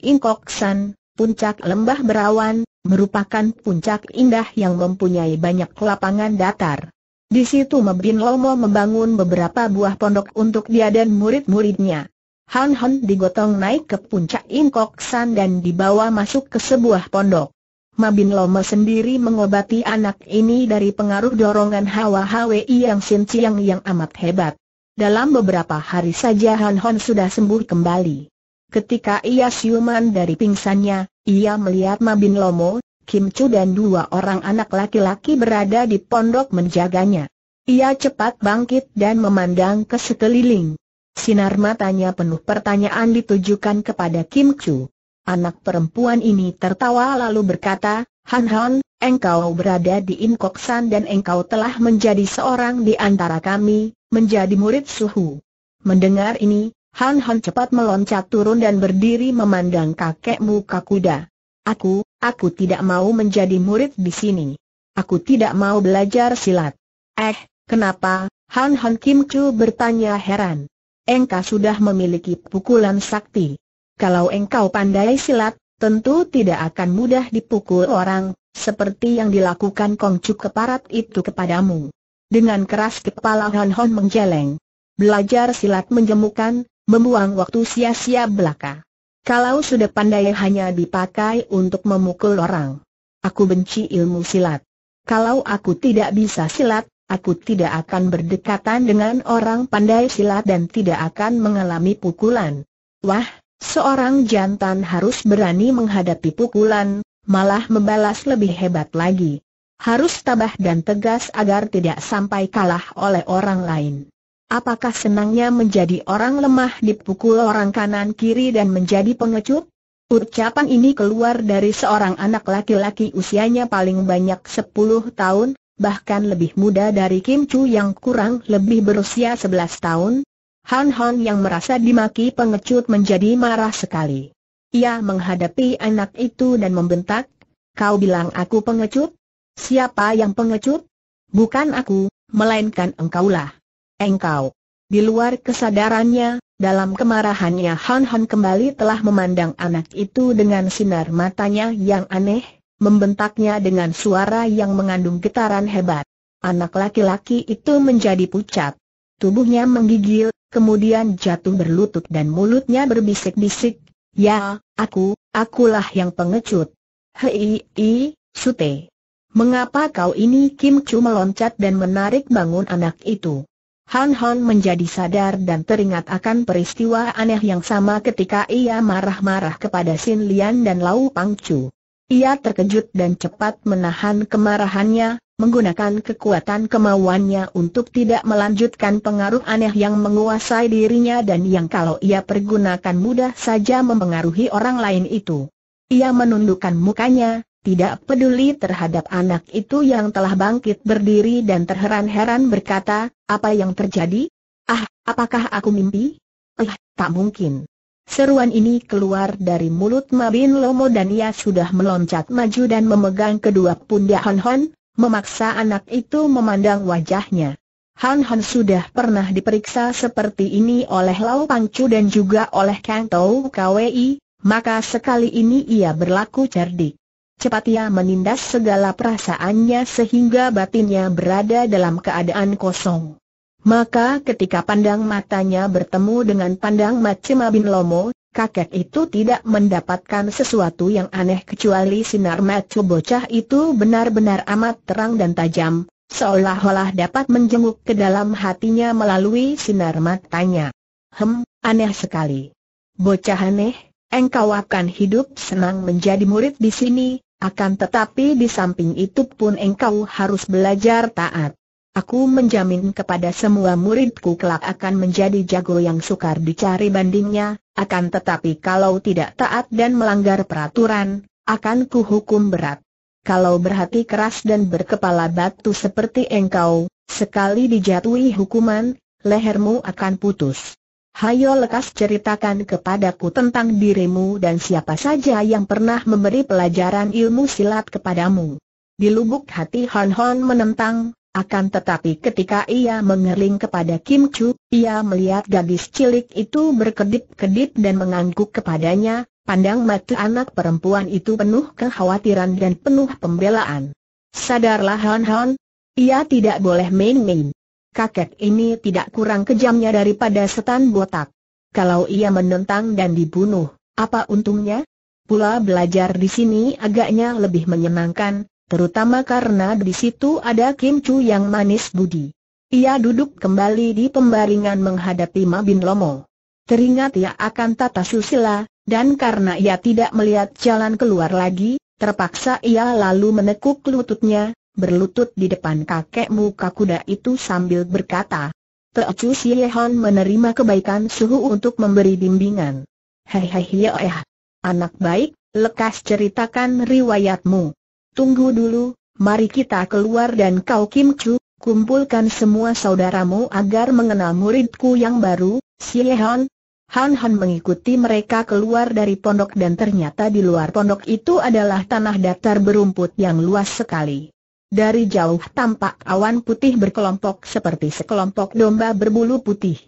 Inkoksan, puncak lembah berawan, merupakan puncak indah yang mempunyai banyak lapangan datar. Di situ Mebin Lomo membangun beberapa buah pondok untuk dia dan murid-muridnya. Han Han digotong naik ke puncak Inkok San dan dibawa masuk ke sebuah pondok. Mabin Lomo sendiri mengobati anak ini dari pengaruh dorongan Hawa Hwi yang sinciang yang amat hebat. Dalam beberapa hari saja Han Hon sudah sembuh kembali. Ketika ia siuman dari pingsannya, ia melihat Mabin Lomo, Kim Chu dan dua orang anak laki-laki berada di pondok menjaganya. Ia cepat bangkit dan memandang ke sekeliling. Sinar matanya penuh pertanyaan ditujukan kepada Kim Chu. Anak perempuan ini tertawa lalu berkata, Han Han, engkau berada di Inkoksan dan engkau telah menjadi seorang di antara kami, menjadi murid suhu. Mendengar ini, Han Han cepat meloncat turun dan berdiri memandang kakek muka kuda. Aku, aku tidak mau menjadi murid di sini. Aku tidak mau belajar silat. Eh, kenapa? Han Han Kim Chu bertanya heran engkau sudah memiliki pukulan sakti. Kalau engkau pandai silat, tentu tidak akan mudah dipukul orang, seperti yang dilakukan Kongcuk keparat itu kepadamu. Dengan keras kepala Han Hon menjeleng. Belajar silat menjemukan, membuang waktu sia-sia belaka. Kalau sudah pandai hanya dipakai untuk memukul orang. Aku benci ilmu silat. Kalau aku tidak bisa silat, aku tidak akan berdekatan dengan orang pandai silat dan tidak akan mengalami pukulan. Wah, seorang jantan harus berani menghadapi pukulan, malah membalas lebih hebat lagi. Harus tabah dan tegas agar tidak sampai kalah oleh orang lain. Apakah senangnya menjadi orang lemah dipukul orang kanan kiri dan menjadi pengecut? Ucapan ini keluar dari seorang anak laki-laki usianya paling banyak 10 tahun, bahkan lebih muda dari Kim Chu yang kurang lebih berusia 11 tahun, Han Han yang merasa dimaki pengecut menjadi marah sekali. Ia menghadapi anak itu dan membentak, kau bilang aku pengecut? Siapa yang pengecut? Bukan aku, melainkan engkaulah. Engkau. Di luar kesadarannya, dalam kemarahannya Han Han kembali telah memandang anak itu dengan sinar matanya yang aneh, membentaknya dengan suara yang mengandung getaran hebat. Anak laki-laki itu menjadi pucat. Tubuhnya menggigil, kemudian jatuh berlutut dan mulutnya berbisik-bisik, Ya, aku, akulah yang pengecut. Hei, i, sute. Mengapa kau ini Kim Chu meloncat dan menarik bangun anak itu? Han Han menjadi sadar dan teringat akan peristiwa aneh yang sama ketika ia marah-marah kepada Sin Lian dan Lau Pang Chu. Ia terkejut dan cepat menahan kemarahannya, menggunakan kekuatan kemauannya untuk tidak melanjutkan pengaruh aneh yang menguasai dirinya dan yang kalau ia pergunakan mudah saja mempengaruhi orang lain itu. Ia menundukkan mukanya, tidak peduli terhadap anak itu yang telah bangkit berdiri dan terheran-heran berkata, apa yang terjadi? Ah, apakah aku mimpi? Eh, tak mungkin. Seruan ini keluar dari mulut Mabin Lomo dan ia sudah meloncat maju dan memegang kedua pundak Han Hon, memaksa anak itu memandang wajahnya. Han Han sudah pernah diperiksa seperti ini oleh Lau Chu dan juga oleh Kang Tau Kwei, maka sekali ini ia berlaku cerdik. Cepat ia menindas segala perasaannya sehingga batinnya berada dalam keadaan kosong. Maka ketika pandang matanya bertemu dengan pandang Macema Bin Lomo, kakek itu tidak mendapatkan sesuatu yang aneh kecuali sinar mata bocah itu benar-benar amat terang dan tajam, seolah-olah dapat menjenguk ke dalam hatinya melalui sinar matanya. Hem, aneh sekali. Bocah aneh, engkau akan hidup senang menjadi murid di sini, akan tetapi di samping itu pun engkau harus belajar taat. Aku menjamin kepada semua muridku kelak akan menjadi jago yang sukar dicari bandingnya, akan tetapi kalau tidak taat dan melanggar peraturan, akan kuhukum berat. Kalau berhati keras dan berkepala batu seperti engkau, sekali dijatuhi hukuman, lehermu akan putus. Hayo lekas ceritakan kepadaku tentang dirimu dan siapa saja yang pernah memberi pelajaran ilmu silat kepadamu. Di lubuk hati Hon Hon menentang, akan tetapi ketika ia mengerling kepada Kim Chu, ia melihat gadis cilik itu berkedip-kedip dan mengangguk kepadanya, pandang mata anak perempuan itu penuh kekhawatiran dan penuh pembelaan. Sadarlah Han Han, ia tidak boleh main-main. Kakek ini tidak kurang kejamnya daripada setan botak. Kalau ia menentang dan dibunuh, apa untungnya? Pula belajar di sini agaknya lebih menyenangkan, terutama karena di situ ada Kim Chu yang manis budi. Ia duduk kembali di pembaringan menghadapi Ma Bin Lomo. Teringat ia akan tata susila, dan karena ia tidak melihat jalan keluar lagi, terpaksa ia lalu menekuk lututnya, berlutut di depan kakek muka kuda itu sambil berkata, Teocu Yehon menerima kebaikan suhu untuk memberi bimbingan. Hei hei hei eh, anak baik, lekas ceritakan riwayatmu. Tunggu dulu, mari kita keluar dan kau Kim Chu, kumpulkan semua saudaramu agar mengenal muridku yang baru, Si Han. Han Han mengikuti mereka keluar dari pondok dan ternyata di luar pondok itu adalah tanah datar berumput yang luas sekali. Dari jauh tampak awan putih berkelompok seperti sekelompok domba berbulu putih.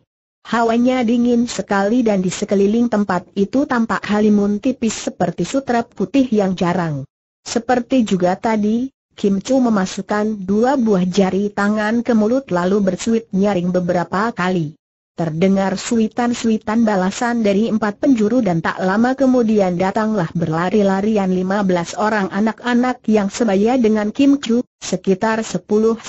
Hawanya dingin sekali dan di sekeliling tempat itu tampak halimun tipis seperti sutra putih yang jarang. Seperti juga tadi, Kim Chu memasukkan dua buah jari tangan ke mulut lalu bersuit nyaring beberapa kali. Terdengar suitan-suitan balasan dari empat penjuru dan tak lama kemudian datanglah berlari-larian lima belas orang anak-anak yang sebaya dengan Kim Chu, sekitar 10-13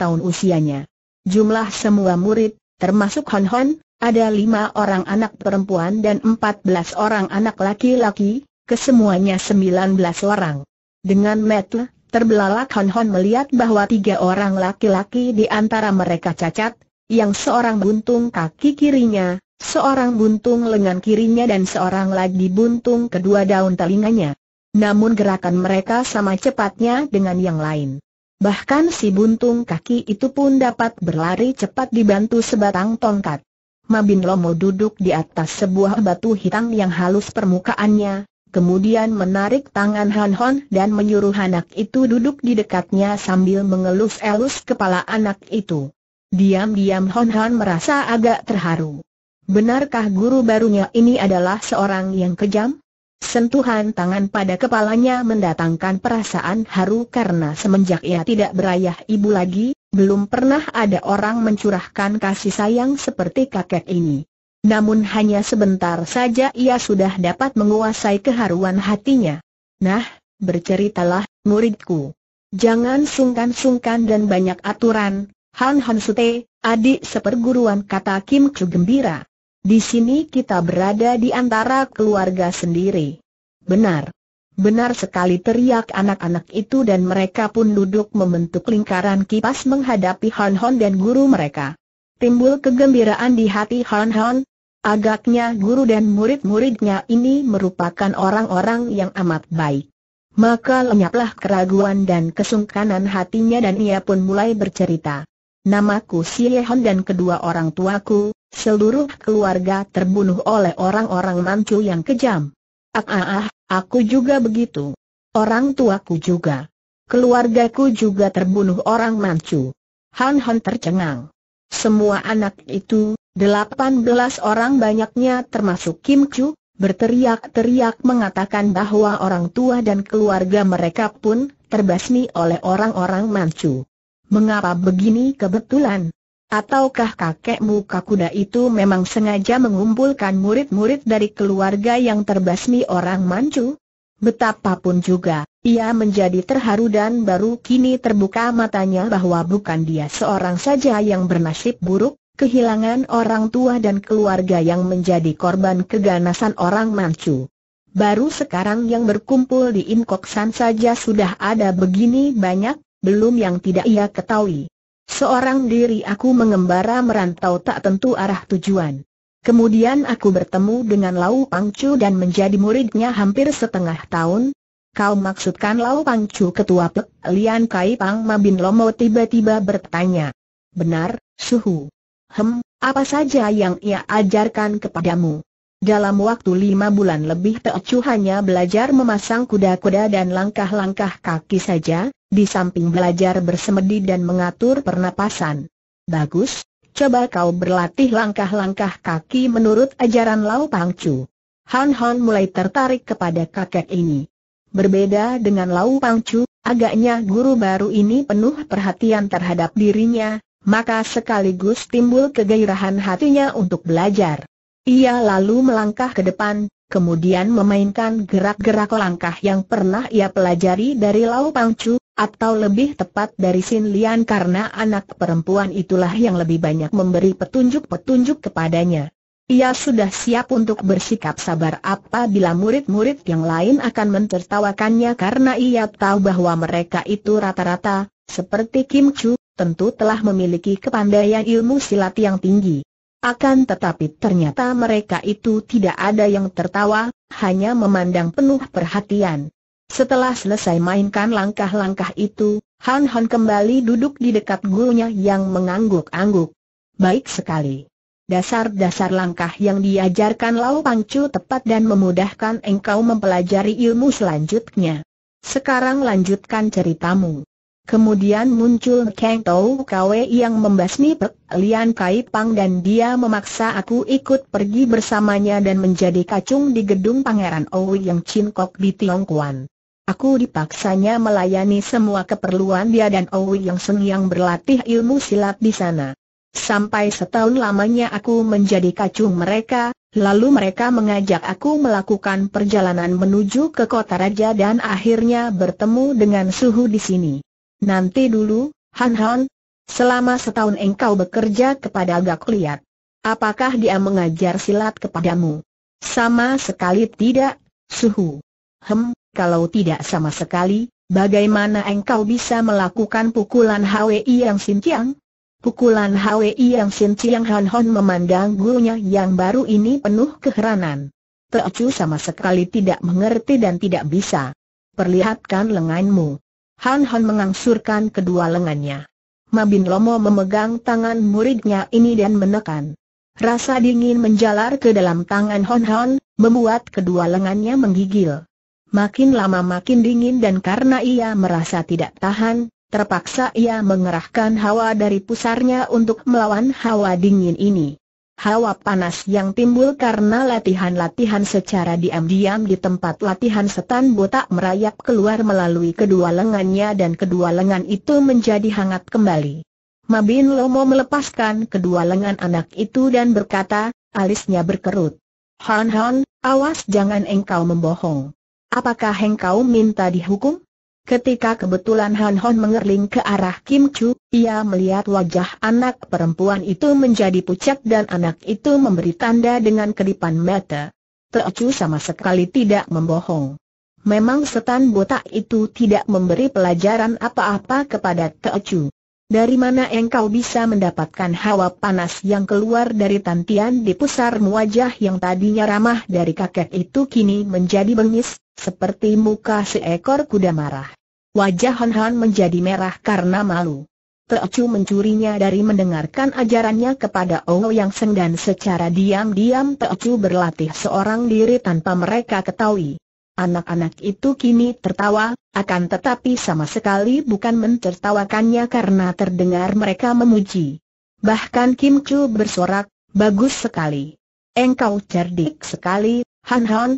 tahun usianya. Jumlah semua murid, termasuk Hon Hon, ada lima orang anak perempuan dan empat belas orang anak laki-laki, kesemuanya 19 orang. Dengan metel, terbelalak Hon Hon melihat bahwa tiga orang laki-laki di antara mereka cacat, yang seorang buntung kaki kirinya, seorang buntung lengan kirinya dan seorang lagi buntung kedua daun telinganya. Namun gerakan mereka sama cepatnya dengan yang lain. Bahkan si buntung kaki itu pun dapat berlari cepat dibantu sebatang tongkat. Mabin Lomo duduk di atas sebuah batu hitam yang halus permukaannya, kemudian menarik tangan Han Hon dan menyuruh anak itu duduk di dekatnya sambil mengelus-elus kepala anak itu. Diam-diam Hon Hon merasa agak terharu. Benarkah guru barunya ini adalah seorang yang kejam? Sentuhan tangan pada kepalanya mendatangkan perasaan haru karena semenjak ia tidak berayah ibu lagi, belum pernah ada orang mencurahkan kasih sayang seperti kakek ini. Namun hanya sebentar saja ia sudah dapat menguasai keharuan hatinya. Nah, berceritalah, muridku. Jangan sungkan-sungkan dan banyak aturan, Han Han Sute, adik seperguruan kata Kim Chu gembira. Di sini kita berada di antara keluarga sendiri. Benar. Benar sekali teriak anak-anak itu dan mereka pun duduk membentuk lingkaran kipas menghadapi Han Han dan guru mereka. Timbul kegembiraan di hati Han Han, Agaknya guru dan murid-muridnya ini merupakan orang-orang yang amat baik. Maka lenyaplah keraguan dan kesungkanan hatinya dan ia pun mulai bercerita. Namaku Yehon dan kedua orang tuaku, seluruh keluarga terbunuh oleh orang-orang Manchu yang kejam. Ah ah ah, aku juga begitu. Orang tuaku juga. Keluargaku juga terbunuh orang Manchu. Han Han tercengang. Semua anak itu, Delapan belas orang banyaknya termasuk Kim Chu, berteriak-teriak mengatakan bahwa orang tua dan keluarga mereka pun terbasmi oleh orang-orang Manchu. Mengapa begini kebetulan? Ataukah kakekmu muka kuda itu memang sengaja mengumpulkan murid-murid dari keluarga yang terbasmi orang Manchu? Betapapun juga, ia menjadi terharu dan baru kini terbuka matanya bahwa bukan dia seorang saja yang bernasib buruk, kehilangan orang tua dan keluarga yang menjadi korban keganasan orang Manchu. Baru sekarang yang berkumpul di Inkoksan saja sudah ada begini banyak, belum yang tidak ia ketahui. Seorang diri aku mengembara merantau tak tentu arah tujuan. Kemudian aku bertemu dengan Lau Pangcu dan menjadi muridnya hampir setengah tahun, Kau maksudkan Lau Pangcu ketua Pek Lian Kai Pang Mabin Lomo tiba-tiba bertanya. Benar, Suhu. Hem, apa saja yang ia ajarkan kepadamu? Dalam waktu lima bulan lebih Teocu hanya belajar memasang kuda-kuda dan langkah-langkah kaki saja, di samping belajar bersemedi dan mengatur pernapasan. Bagus, coba kau berlatih langkah-langkah kaki menurut ajaran Lau Pangcu. Han Han mulai tertarik kepada kakek ini. Berbeda dengan Lau Pangcu, agaknya guru baru ini penuh perhatian terhadap dirinya, maka sekaligus timbul kegairahan hatinya untuk belajar. Ia lalu melangkah ke depan, kemudian memainkan gerak-gerak langkah yang pernah ia pelajari dari Lau Pangcu, atau lebih tepat dari Sin Lian karena anak perempuan itulah yang lebih banyak memberi petunjuk-petunjuk kepadanya. Ia sudah siap untuk bersikap sabar apabila murid-murid yang lain akan mentertawakannya karena ia tahu bahwa mereka itu rata-rata, seperti Kim Chu, tentu telah memiliki kepandaian ilmu silat yang tinggi. Akan tetapi ternyata mereka itu tidak ada yang tertawa, hanya memandang penuh perhatian. Setelah selesai mainkan langkah-langkah itu, Han Han kembali duduk di dekat gurunya yang mengangguk-angguk. Baik sekali. Dasar-dasar langkah yang diajarkan Lau Pangcu tepat dan memudahkan engkau mempelajari ilmu selanjutnya. Sekarang lanjutkan ceritamu. Kemudian muncul Kang Tau Kwe yang membasmi Pek Lian Kai Pang dan dia memaksa aku ikut pergi bersamanya dan menjadi kacung di gedung Pangeran Owi yang Kok di Kuan. Aku dipaksanya melayani semua keperluan dia dan Owi yang Sen yang berlatih ilmu silat di sana. Sampai setahun lamanya aku menjadi kacung mereka, lalu mereka mengajak aku melakukan perjalanan menuju ke kota raja dan akhirnya bertemu dengan suhu di sini. Nanti dulu, Han Han, selama setahun engkau bekerja kepada Agak Liat. Apakah dia mengajar silat kepadamu? Sama sekali tidak, Suhu. Hem, kalau tidak sama sekali, bagaimana engkau bisa melakukan pukulan HWI yang sinciang? Pukulan HWI yang sinciang Han Hon memandang gurunya yang baru ini penuh keheranan. Teocu sama sekali tidak mengerti dan tidak bisa. Perlihatkan lenganmu. Han Han mengangsurkan kedua lengannya. Mabin Lomo memegang tangan muridnya ini dan menekan. Rasa dingin menjalar ke dalam tangan Hon Hon, membuat kedua lengannya menggigil. Makin lama makin dingin dan karena ia merasa tidak tahan, terpaksa ia mengerahkan hawa dari pusarnya untuk melawan hawa dingin ini. Hawa panas yang timbul karena latihan-latihan secara diam-diam di tempat latihan setan botak merayap keluar melalui kedua lengannya dan kedua lengan itu menjadi hangat kembali. Mabin Lomo melepaskan kedua lengan anak itu dan berkata, alisnya berkerut. Han Han, awas jangan engkau membohong. Apakah engkau minta dihukum? Ketika kebetulan Han Hon mengerling ke arah Kim Chu, ia melihat wajah anak perempuan itu menjadi pucat dan anak itu memberi tanda dengan kedipan mata. Chu sama sekali tidak membohong. Memang setan botak itu tidak memberi pelajaran apa-apa kepada Chu. Dari mana engkau bisa mendapatkan hawa panas yang keluar dari tantian di pusar wajah yang tadinya ramah dari kakek itu kini menjadi bengis, seperti muka seekor kuda marah. Wajah Han Han menjadi merah karena malu. Teocu mencurinya dari mendengarkan ajarannya kepada Yang Seng dan secara diam-diam Teocu berlatih seorang diri tanpa mereka ketahui. Anak-anak itu kini tertawa, akan tetapi sama sekali bukan mentertawakannya karena terdengar mereka memuji. Bahkan Kim Chu bersorak, bagus sekali. Engkau cerdik sekali, Han Han.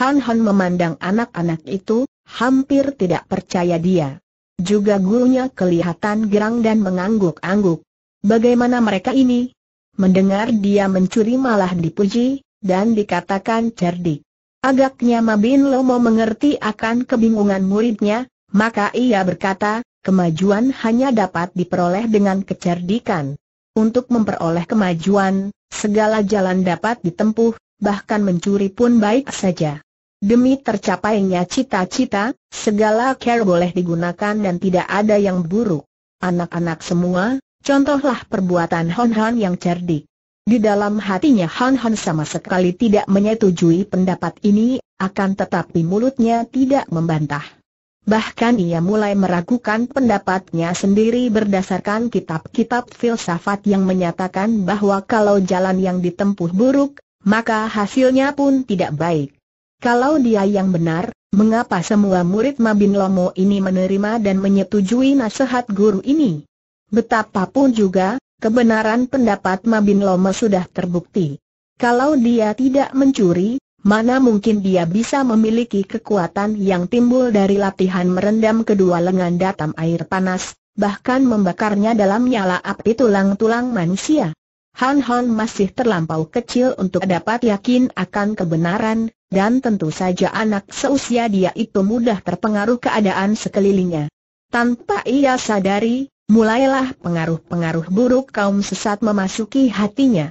Han Han memandang anak-anak itu, hampir tidak percaya dia. Juga gurunya kelihatan gerang dan mengangguk-angguk. Bagaimana mereka ini? Mendengar dia mencuri malah dipuji, dan dikatakan cerdik. Agaknya Mabin Lomo mengerti akan kebingungan muridnya, maka ia berkata, kemajuan hanya dapat diperoleh dengan kecerdikan. Untuk memperoleh kemajuan, segala jalan dapat ditempuh, bahkan mencuri pun baik saja. Demi tercapainya cita-cita, segala care boleh digunakan dan tidak ada yang buruk. Anak-anak semua, contohlah perbuatan Hon Han yang cerdik. Di dalam hatinya Hon Han sama sekali tidak menyetujui pendapat ini, akan tetapi mulutnya tidak membantah. Bahkan ia mulai meragukan pendapatnya sendiri berdasarkan kitab-kitab filsafat yang menyatakan bahwa kalau jalan yang ditempuh buruk, maka hasilnya pun tidak baik. Kalau dia yang benar, mengapa semua murid Mabin Lomo ini menerima dan menyetujui nasihat guru ini? Betapapun juga, kebenaran pendapat Mabin Lomo sudah terbukti. Kalau dia tidak mencuri, mana mungkin dia bisa memiliki kekuatan yang timbul dari latihan merendam kedua lengan datam air panas, bahkan membakarnya dalam nyala api tulang-tulang manusia. Han Han masih terlampau kecil untuk dapat yakin akan kebenaran, dan tentu saja anak seusia dia itu mudah terpengaruh keadaan sekelilingnya. Tanpa ia sadari, mulailah pengaruh-pengaruh buruk kaum sesat memasuki hatinya.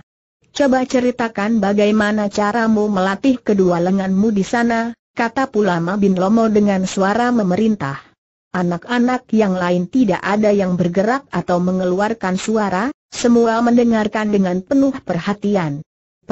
Coba ceritakan bagaimana caramu melatih kedua lenganmu di sana, kata Pulama bin Lomo dengan suara memerintah. Anak-anak yang lain tidak ada yang bergerak atau mengeluarkan suara, semua mendengarkan dengan penuh perhatian.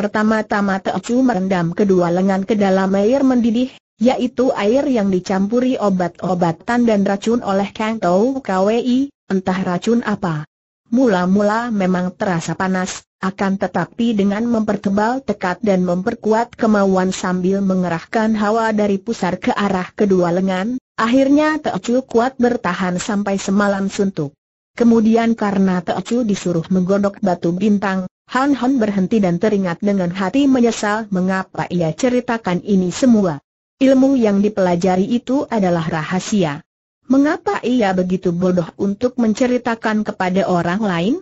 Pertama-tama Teocu merendam kedua lengan ke dalam air mendidih, yaitu air yang dicampuri obat-obatan dan racun oleh Kang Tau KWI, entah racun apa. Mula-mula memang terasa panas, akan tetapi dengan mempertebal tekad dan memperkuat kemauan sambil mengerahkan hawa dari pusar ke arah kedua lengan, akhirnya Teocu kuat bertahan sampai semalam suntuk. Kemudian karena Teocu disuruh menggodok batu bintang, Han Han berhenti dan teringat dengan hati menyesal mengapa ia ceritakan ini semua. Ilmu yang dipelajari itu adalah rahasia. Mengapa ia begitu bodoh untuk menceritakan kepada orang lain?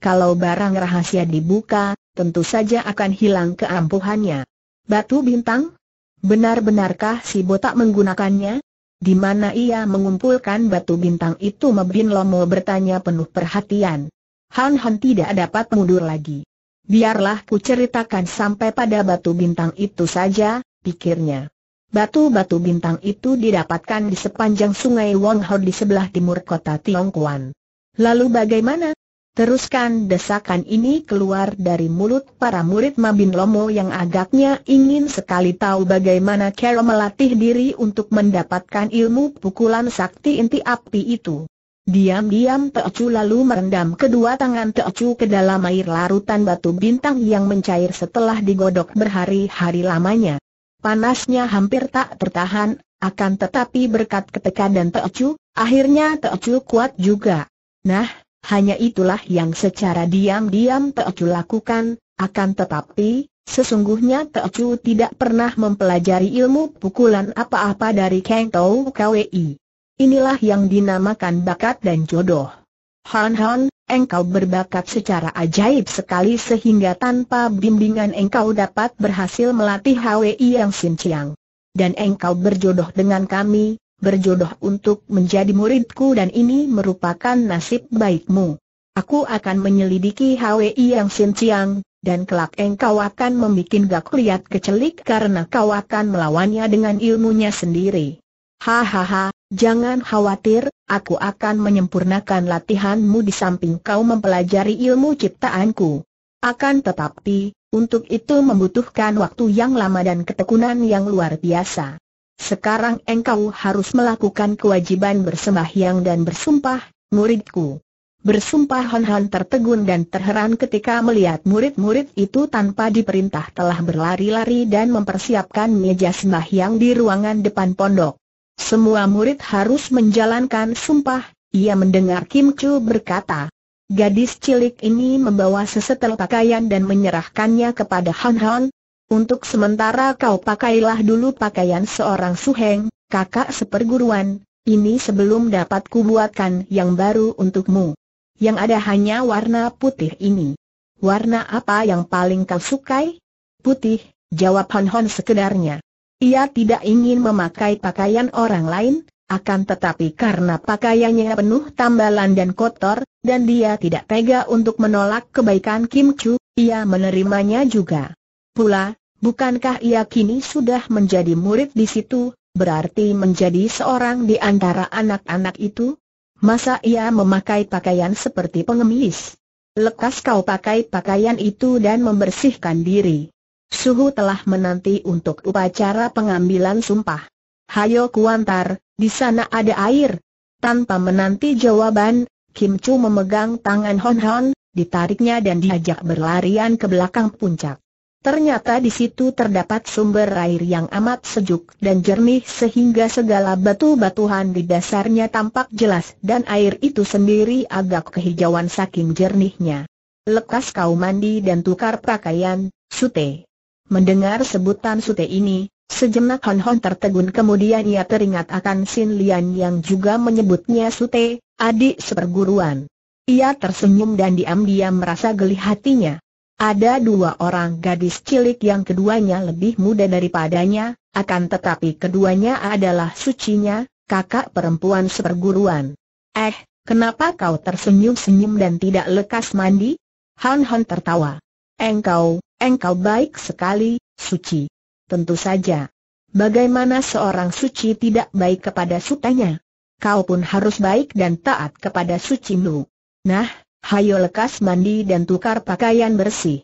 Kalau barang rahasia dibuka, tentu saja akan hilang keampuhannya. Batu bintang? Benar-benarkah si botak menggunakannya? Di mana ia mengumpulkan batu bintang itu Mabin Lomo bertanya penuh perhatian. Han Han tidak dapat mundur lagi. Biarlah ku ceritakan sampai pada batu bintang itu saja, pikirnya. Batu-batu bintang itu didapatkan di sepanjang sungai Wonghor di sebelah timur kota Tiongkuan. Lalu bagaimana? Teruskan desakan ini keluar dari mulut para murid Mabin Lomo yang agaknya ingin sekali tahu bagaimana Carol melatih diri untuk mendapatkan ilmu pukulan sakti inti api itu. Diam-diam Teocu lalu merendam kedua tangan Teocu ke dalam air larutan batu bintang yang mencair setelah digodok berhari-hari lamanya. Panasnya hampir tak tertahan, akan tetapi berkat ketekanan Teocu, akhirnya Teocu kuat juga. Nah, hanya itulah yang secara diam-diam Teocu lakukan, akan tetapi, sesungguhnya Teocu tidak pernah mempelajari ilmu pukulan apa-apa dari Kang Tou Kwei. Inilah yang dinamakan bakat dan jodoh. Han Han, engkau berbakat secara ajaib sekali sehingga tanpa bimbingan engkau dapat berhasil melatih HWI yang sinciang. Dan engkau berjodoh dengan kami, berjodoh untuk menjadi muridku dan ini merupakan nasib baikmu. Aku akan menyelidiki HWI yang sinciang, dan kelak engkau akan membuat gak lihat kecelik karena kau akan melawannya dengan ilmunya sendiri. Hahaha, Jangan khawatir, aku akan menyempurnakan latihanmu di samping kau mempelajari ilmu ciptaanku. Akan tetapi, untuk itu membutuhkan waktu yang lama dan ketekunan yang luar biasa. Sekarang engkau harus melakukan kewajiban bersembahyang dan bersumpah, muridku. Bersumpah Han Han tertegun dan terheran ketika melihat murid-murid itu tanpa diperintah telah berlari-lari dan mempersiapkan meja sembahyang di ruangan depan pondok. Semua murid harus menjalankan sumpah, ia mendengar Kim Chu berkata. Gadis cilik ini membawa sesetel pakaian dan menyerahkannya kepada Han Han. Untuk sementara kau pakailah dulu pakaian seorang suheng, kakak seperguruan, ini sebelum dapat kubuatkan yang baru untukmu. Yang ada hanya warna putih ini. Warna apa yang paling kau sukai? Putih, jawab Han Han sekedarnya. Ia tidak ingin memakai pakaian orang lain, akan tetapi karena pakaiannya penuh tambalan dan kotor, dan dia tidak tega untuk menolak kebaikan Kim Chu, ia menerimanya juga. Pula, bukankah ia kini sudah menjadi murid di situ, berarti menjadi seorang di antara anak-anak itu? Masa ia memakai pakaian seperti pengemis? Lekas kau pakai pakaian itu dan membersihkan diri. Suhu telah menanti untuk upacara pengambilan sumpah. Hayo Kuantar, di sana ada air. Tanpa menanti jawaban, Kim Chu memegang tangan Hon Hon, ditariknya dan diajak berlarian ke belakang puncak. Ternyata di situ terdapat sumber air yang amat sejuk dan jernih sehingga segala batu-batuhan di dasarnya tampak jelas dan air itu sendiri agak kehijauan saking jernihnya. Lekas kau mandi dan tukar pakaian, Sute. Mendengar sebutan Sute ini, sejenak Hon Hon tertegun kemudian ia teringat akan Sin Lian yang juga menyebutnya Sute, adik seperguruan. Ia tersenyum dan diam-diam merasa geli hatinya. Ada dua orang gadis cilik yang keduanya lebih muda daripadanya, akan tetapi keduanya adalah sucinya, kakak perempuan seperguruan. Eh, kenapa kau tersenyum-senyum dan tidak lekas mandi? Han Hon tertawa. Engkau, engkau baik sekali, suci. Tentu saja. Bagaimana seorang suci tidak baik kepada sutanya? Kau pun harus baik dan taat kepada sucimu. Nah, hayo lekas mandi dan tukar pakaian bersih.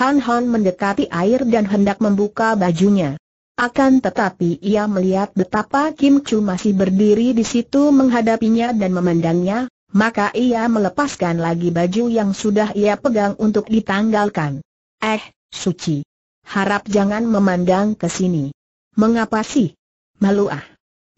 Han Han mendekati air dan hendak membuka bajunya. Akan tetapi ia melihat betapa Kim Chu masih berdiri di situ menghadapinya dan memandangnya, maka ia melepaskan lagi baju yang sudah ia pegang untuk ditanggalkan. Eh, suci. Harap jangan memandang ke sini. Mengapa sih? Malu ah.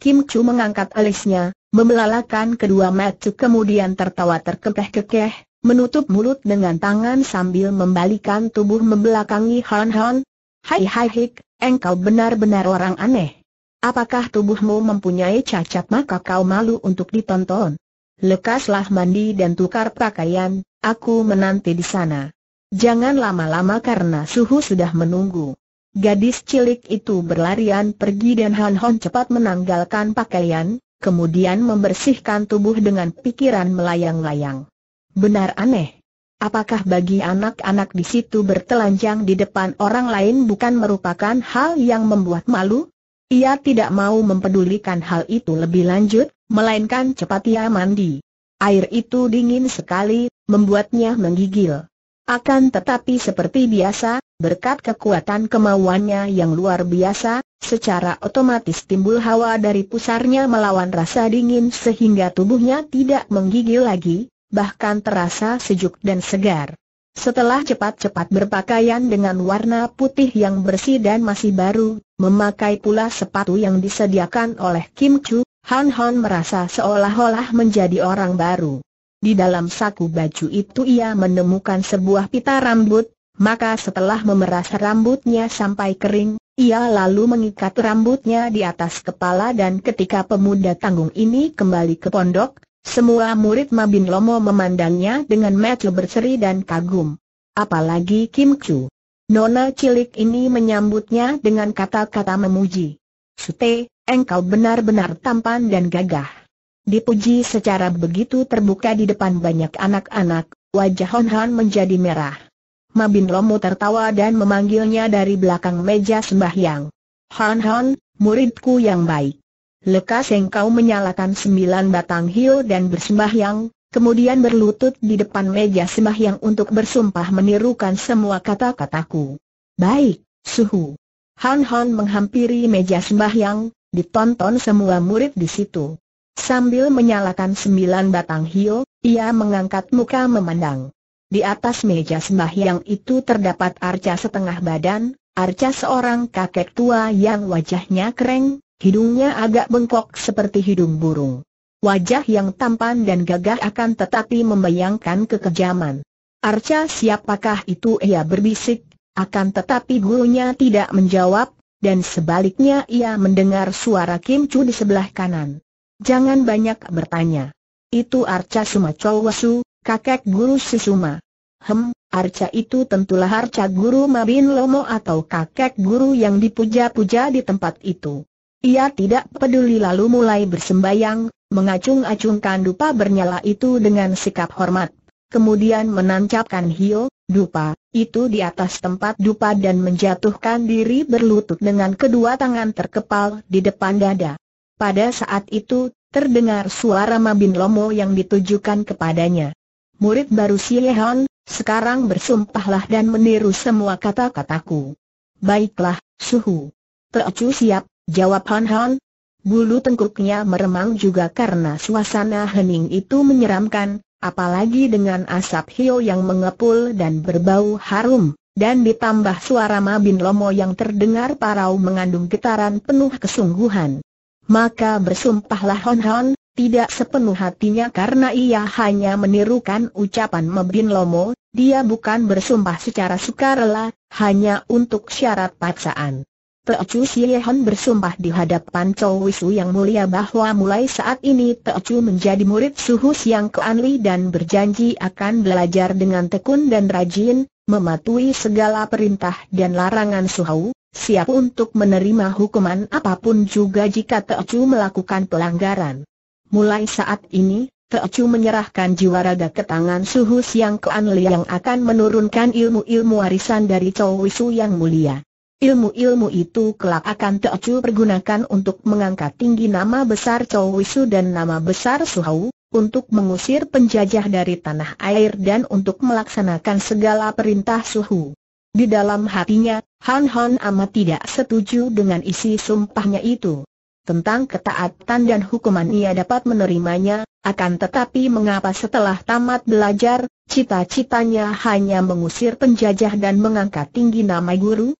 Kim Chu mengangkat alisnya, membelalakan kedua mata kemudian tertawa terkekeh-kekeh, menutup mulut dengan tangan sambil membalikan tubuh membelakangi Han Han. Hai hai hik, engkau benar-benar orang aneh. Apakah tubuhmu mempunyai cacat maka kau malu untuk ditonton? lekaslah mandi dan tukar pakaian, aku menanti di sana. Jangan lama-lama karena suhu sudah menunggu. Gadis cilik itu berlarian pergi dan Han Hon cepat menanggalkan pakaian, kemudian membersihkan tubuh dengan pikiran melayang-layang. Benar aneh. Apakah bagi anak-anak di situ bertelanjang di depan orang lain bukan merupakan hal yang membuat malu? Ia tidak mau mempedulikan hal itu lebih lanjut, melainkan cepat ia mandi. Air itu dingin sekali, membuatnya menggigil. Akan tetapi seperti biasa, berkat kekuatan kemauannya yang luar biasa, secara otomatis timbul hawa dari pusarnya melawan rasa dingin sehingga tubuhnya tidak menggigil lagi, bahkan terasa sejuk dan segar. Setelah cepat-cepat berpakaian dengan warna putih yang bersih dan masih baru, memakai pula sepatu yang disediakan oleh Kim Chu, Han Han merasa seolah-olah menjadi orang baru. Di dalam saku baju itu ia menemukan sebuah pita rambut, maka setelah memeras rambutnya sampai kering, ia lalu mengikat rambutnya di atas kepala dan ketika pemuda tanggung ini kembali ke pondok, semua murid Mabin Lomo memandangnya dengan mata berseri dan kagum. Apalagi Kim Chu. Nona cilik ini menyambutnya dengan kata-kata memuji. Sute, engkau benar-benar tampan dan gagah. Dipuji secara begitu terbuka di depan banyak anak-anak, wajah Hon Han menjadi merah. Mabin Lomo tertawa dan memanggilnya dari belakang meja sembahyang. Hon Han, muridku yang baik. Lekas engkau menyalakan sembilan batang hiu dan bersembahyang, kemudian berlutut di depan meja sembahyang untuk bersumpah menirukan semua kata-kataku. Baik, suhu. Han Han menghampiri meja sembahyang, ditonton semua murid di situ. Sambil menyalakan sembilan batang hiu, ia mengangkat muka memandang. Di atas meja sembahyang itu terdapat arca setengah badan, arca seorang kakek tua yang wajahnya kering, Hidungnya agak bengkok seperti hidung burung. Wajah yang tampan dan gagah akan tetapi membayangkan kekejaman. Arca siapakah itu ia berbisik, akan tetapi gurunya tidak menjawab, dan sebaliknya ia mendengar suara Kim Chu di sebelah kanan. Jangan banyak bertanya. Itu Arca Sumacowasu, kakek guru Sisuma. Hem, Arca itu tentulah Arca guru Mabin Lomo atau kakek guru yang dipuja-puja di tempat itu. Ia tidak peduli lalu mulai bersembayang, mengacung-acungkan dupa bernyala itu dengan sikap hormat. Kemudian menancapkan hio, dupa, itu di atas tempat dupa dan menjatuhkan diri berlutut dengan kedua tangan terkepal di depan dada. Pada saat itu, terdengar suara Mabin Lomo yang ditujukan kepadanya. Murid baru Sihon, sekarang bersumpahlah dan meniru semua kata-kataku. Baiklah, Suhu. Teocu siap, Jawab Han Han. Bulu tengkuknya meremang juga karena suasana hening itu menyeramkan, apalagi dengan asap hio yang mengepul dan berbau harum, dan ditambah suara Mabin Lomo yang terdengar parau mengandung getaran penuh kesungguhan. Maka bersumpahlah Hon Hon, tidak sepenuh hatinya karena ia hanya menirukan ucapan Mabin Lomo, dia bukan bersumpah secara sukarela, hanya untuk syarat paksaan. Teocu Siehan bersumpah di hadapan Chow Wisu yang mulia bahwa mulai saat ini Teocu menjadi murid Suhu Siang Keanli dan berjanji akan belajar dengan tekun dan rajin, mematuhi segala perintah dan larangan Suhu, siap untuk menerima hukuman apapun juga jika Teocu melakukan pelanggaran. Mulai saat ini, Teocu menyerahkan jiwa raga ke tangan Suhu Siang Keanli yang akan menurunkan ilmu-ilmu warisan dari Chow Wisu yang mulia. Ilmu-ilmu itu kelak akan Teocu pergunakan untuk mengangkat tinggi nama besar Chow Wisu dan nama besar Suhau, untuk mengusir penjajah dari tanah air dan untuk melaksanakan segala perintah Suhu. Di dalam hatinya, Han Han amat tidak setuju dengan isi sumpahnya itu. Tentang ketaatan dan hukuman ia dapat menerimanya, akan tetapi mengapa setelah tamat belajar, cita-citanya hanya mengusir penjajah dan mengangkat tinggi nama guru?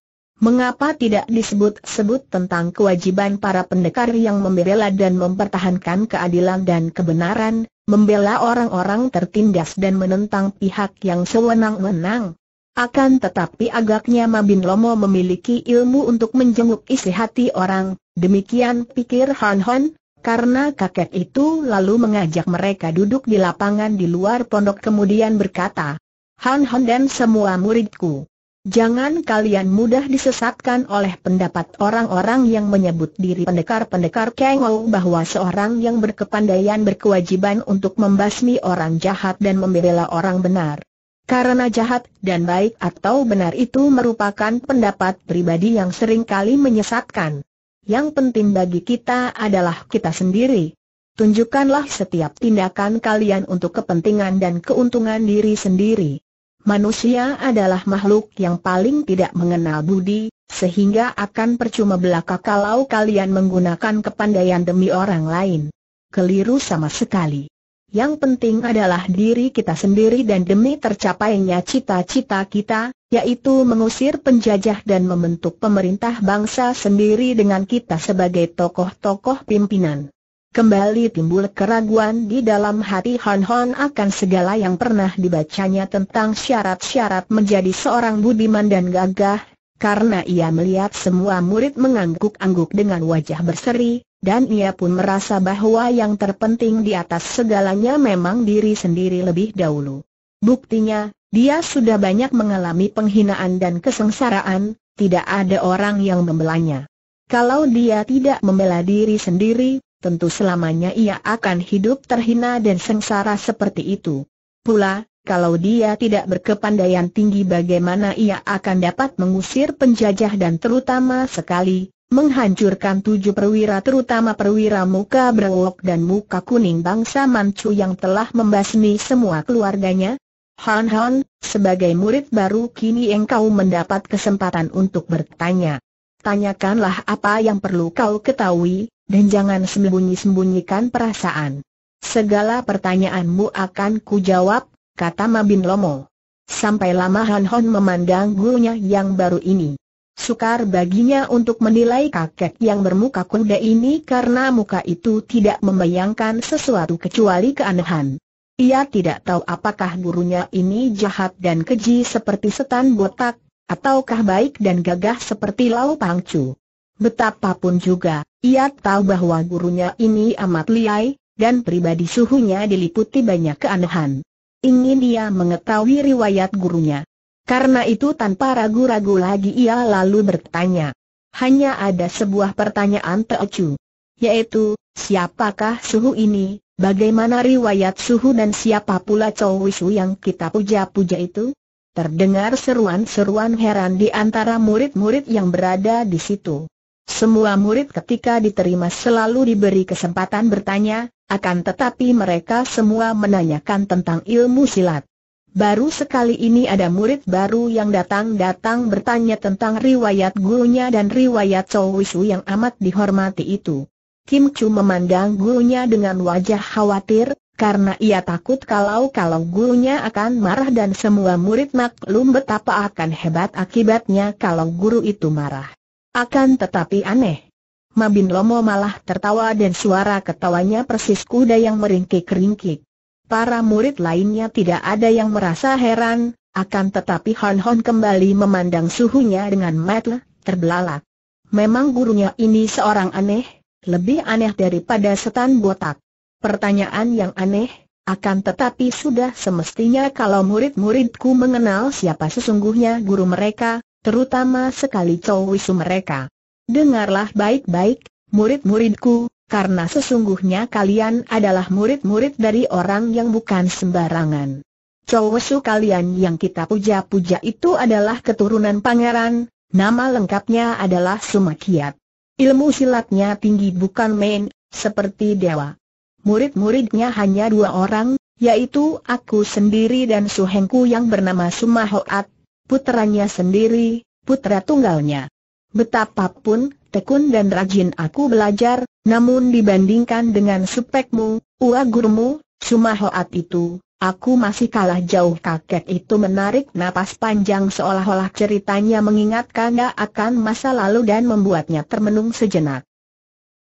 Mengapa tidak disebut-sebut tentang kewajiban para pendekar yang membela dan mempertahankan keadilan dan kebenaran, membela orang-orang tertindas dan menentang pihak yang sewenang-wenang? Akan tetapi agaknya Mabin Lomo memiliki ilmu untuk menjenguk isi hati orang, demikian pikir Han Hon, karena kakek itu lalu mengajak mereka duduk di lapangan di luar pondok kemudian berkata, Han Hon dan semua muridku, Jangan kalian mudah disesatkan oleh pendapat orang-orang yang menyebut diri pendekar-pendekar Kengou bahwa seorang yang berkepandaian berkewajiban untuk membasmi orang jahat dan membela orang benar. Karena jahat dan baik atau benar itu merupakan pendapat pribadi yang sering kali menyesatkan. Yang penting bagi kita adalah kita sendiri. Tunjukkanlah setiap tindakan kalian untuk kepentingan dan keuntungan diri sendiri. Manusia adalah makhluk yang paling tidak mengenal budi, sehingga akan percuma belaka kalau kalian menggunakan kepandaian demi orang lain. Keliru sama sekali. Yang penting adalah diri kita sendiri dan demi tercapainya cita-cita kita, yaitu mengusir penjajah dan membentuk pemerintah bangsa sendiri dengan kita sebagai tokoh-tokoh pimpinan. Kembali timbul keraguan di dalam hati Hon Hon akan segala yang pernah dibacanya tentang syarat-syarat menjadi seorang budiman dan gagah, karena ia melihat semua murid mengangguk-angguk dengan wajah berseri, dan ia pun merasa bahwa yang terpenting di atas segalanya memang diri sendiri lebih dahulu. Buktinya, dia sudah banyak mengalami penghinaan dan kesengsaraan, tidak ada orang yang membelanya. Kalau dia tidak membela diri sendiri, tentu selamanya ia akan hidup terhina dan sengsara seperti itu. Pula, kalau dia tidak berkepandaian tinggi bagaimana ia akan dapat mengusir penjajah dan terutama sekali, menghancurkan tujuh perwira terutama perwira muka berwok dan muka kuning bangsa Manchu yang telah membasmi semua keluarganya? Han Han, sebagai murid baru kini engkau mendapat kesempatan untuk bertanya. Tanyakanlah apa yang perlu kau ketahui, dan jangan sembunyi-sembunyikan perasaan. Segala pertanyaanmu akan kujawab, kata Mabin Lomo. Sampai lama Han Hon memandang gurunya yang baru ini. Sukar baginya untuk menilai kakek yang bermuka kuda ini karena muka itu tidak membayangkan sesuatu kecuali keanehan. Ia tidak tahu apakah gurunya ini jahat dan keji seperti setan botak, ataukah baik dan gagah seperti Lau Pangcu. Betapapun juga, ia tahu bahwa gurunya ini amat liai, dan pribadi suhunya diliputi banyak keanehan. Ingin ia mengetahui riwayat gurunya. Karena itu tanpa ragu-ragu lagi ia lalu bertanya. Hanya ada sebuah pertanyaan Teocu. Yaitu, siapakah suhu ini, bagaimana riwayat suhu dan siapa pula cowisu yang kita puja-puja itu? Terdengar seruan-seruan heran di antara murid-murid yang berada di situ. Semua murid ketika diterima selalu diberi kesempatan bertanya, akan tetapi mereka semua menanyakan tentang ilmu silat. Baru sekali ini ada murid baru yang datang-datang bertanya tentang riwayat gurunya dan riwayat Wisu yang amat dihormati itu. Kim Chu memandang gurunya dengan wajah khawatir, karena ia takut kalau-kalau gurunya akan marah dan semua murid maklum betapa akan hebat akibatnya kalau guru itu marah. Akan tetapi aneh. Mabin Lomo malah tertawa dan suara ketawanya persis kuda yang meringkik-ringkik. Para murid lainnya tidak ada yang merasa heran, akan tetapi Hon Hon kembali memandang suhunya dengan mata terbelalak. Memang gurunya ini seorang aneh, lebih aneh daripada setan botak. Pertanyaan yang aneh, akan tetapi sudah semestinya kalau murid-muridku mengenal siapa sesungguhnya guru mereka, terutama sekali Chow Wisu mereka. Dengarlah baik-baik, murid-muridku, karena sesungguhnya kalian adalah murid-murid dari orang yang bukan sembarangan. Chow Wisu kalian yang kita puja-puja itu adalah keturunan pangeran, nama lengkapnya adalah Sumakiat. Ilmu silatnya tinggi bukan main, seperti dewa. Murid-muridnya hanya dua orang, yaitu aku sendiri dan suhengku yang bernama Sumahoat, Putranya sendiri, putra tunggalnya. Betapapun tekun dan rajin aku belajar, namun dibandingkan dengan supekmu, ua gurumu, Sumahoat itu, aku masih kalah jauh kakek itu menarik napas panjang seolah-olah ceritanya mengingatkannya akan masa lalu dan membuatnya termenung sejenak.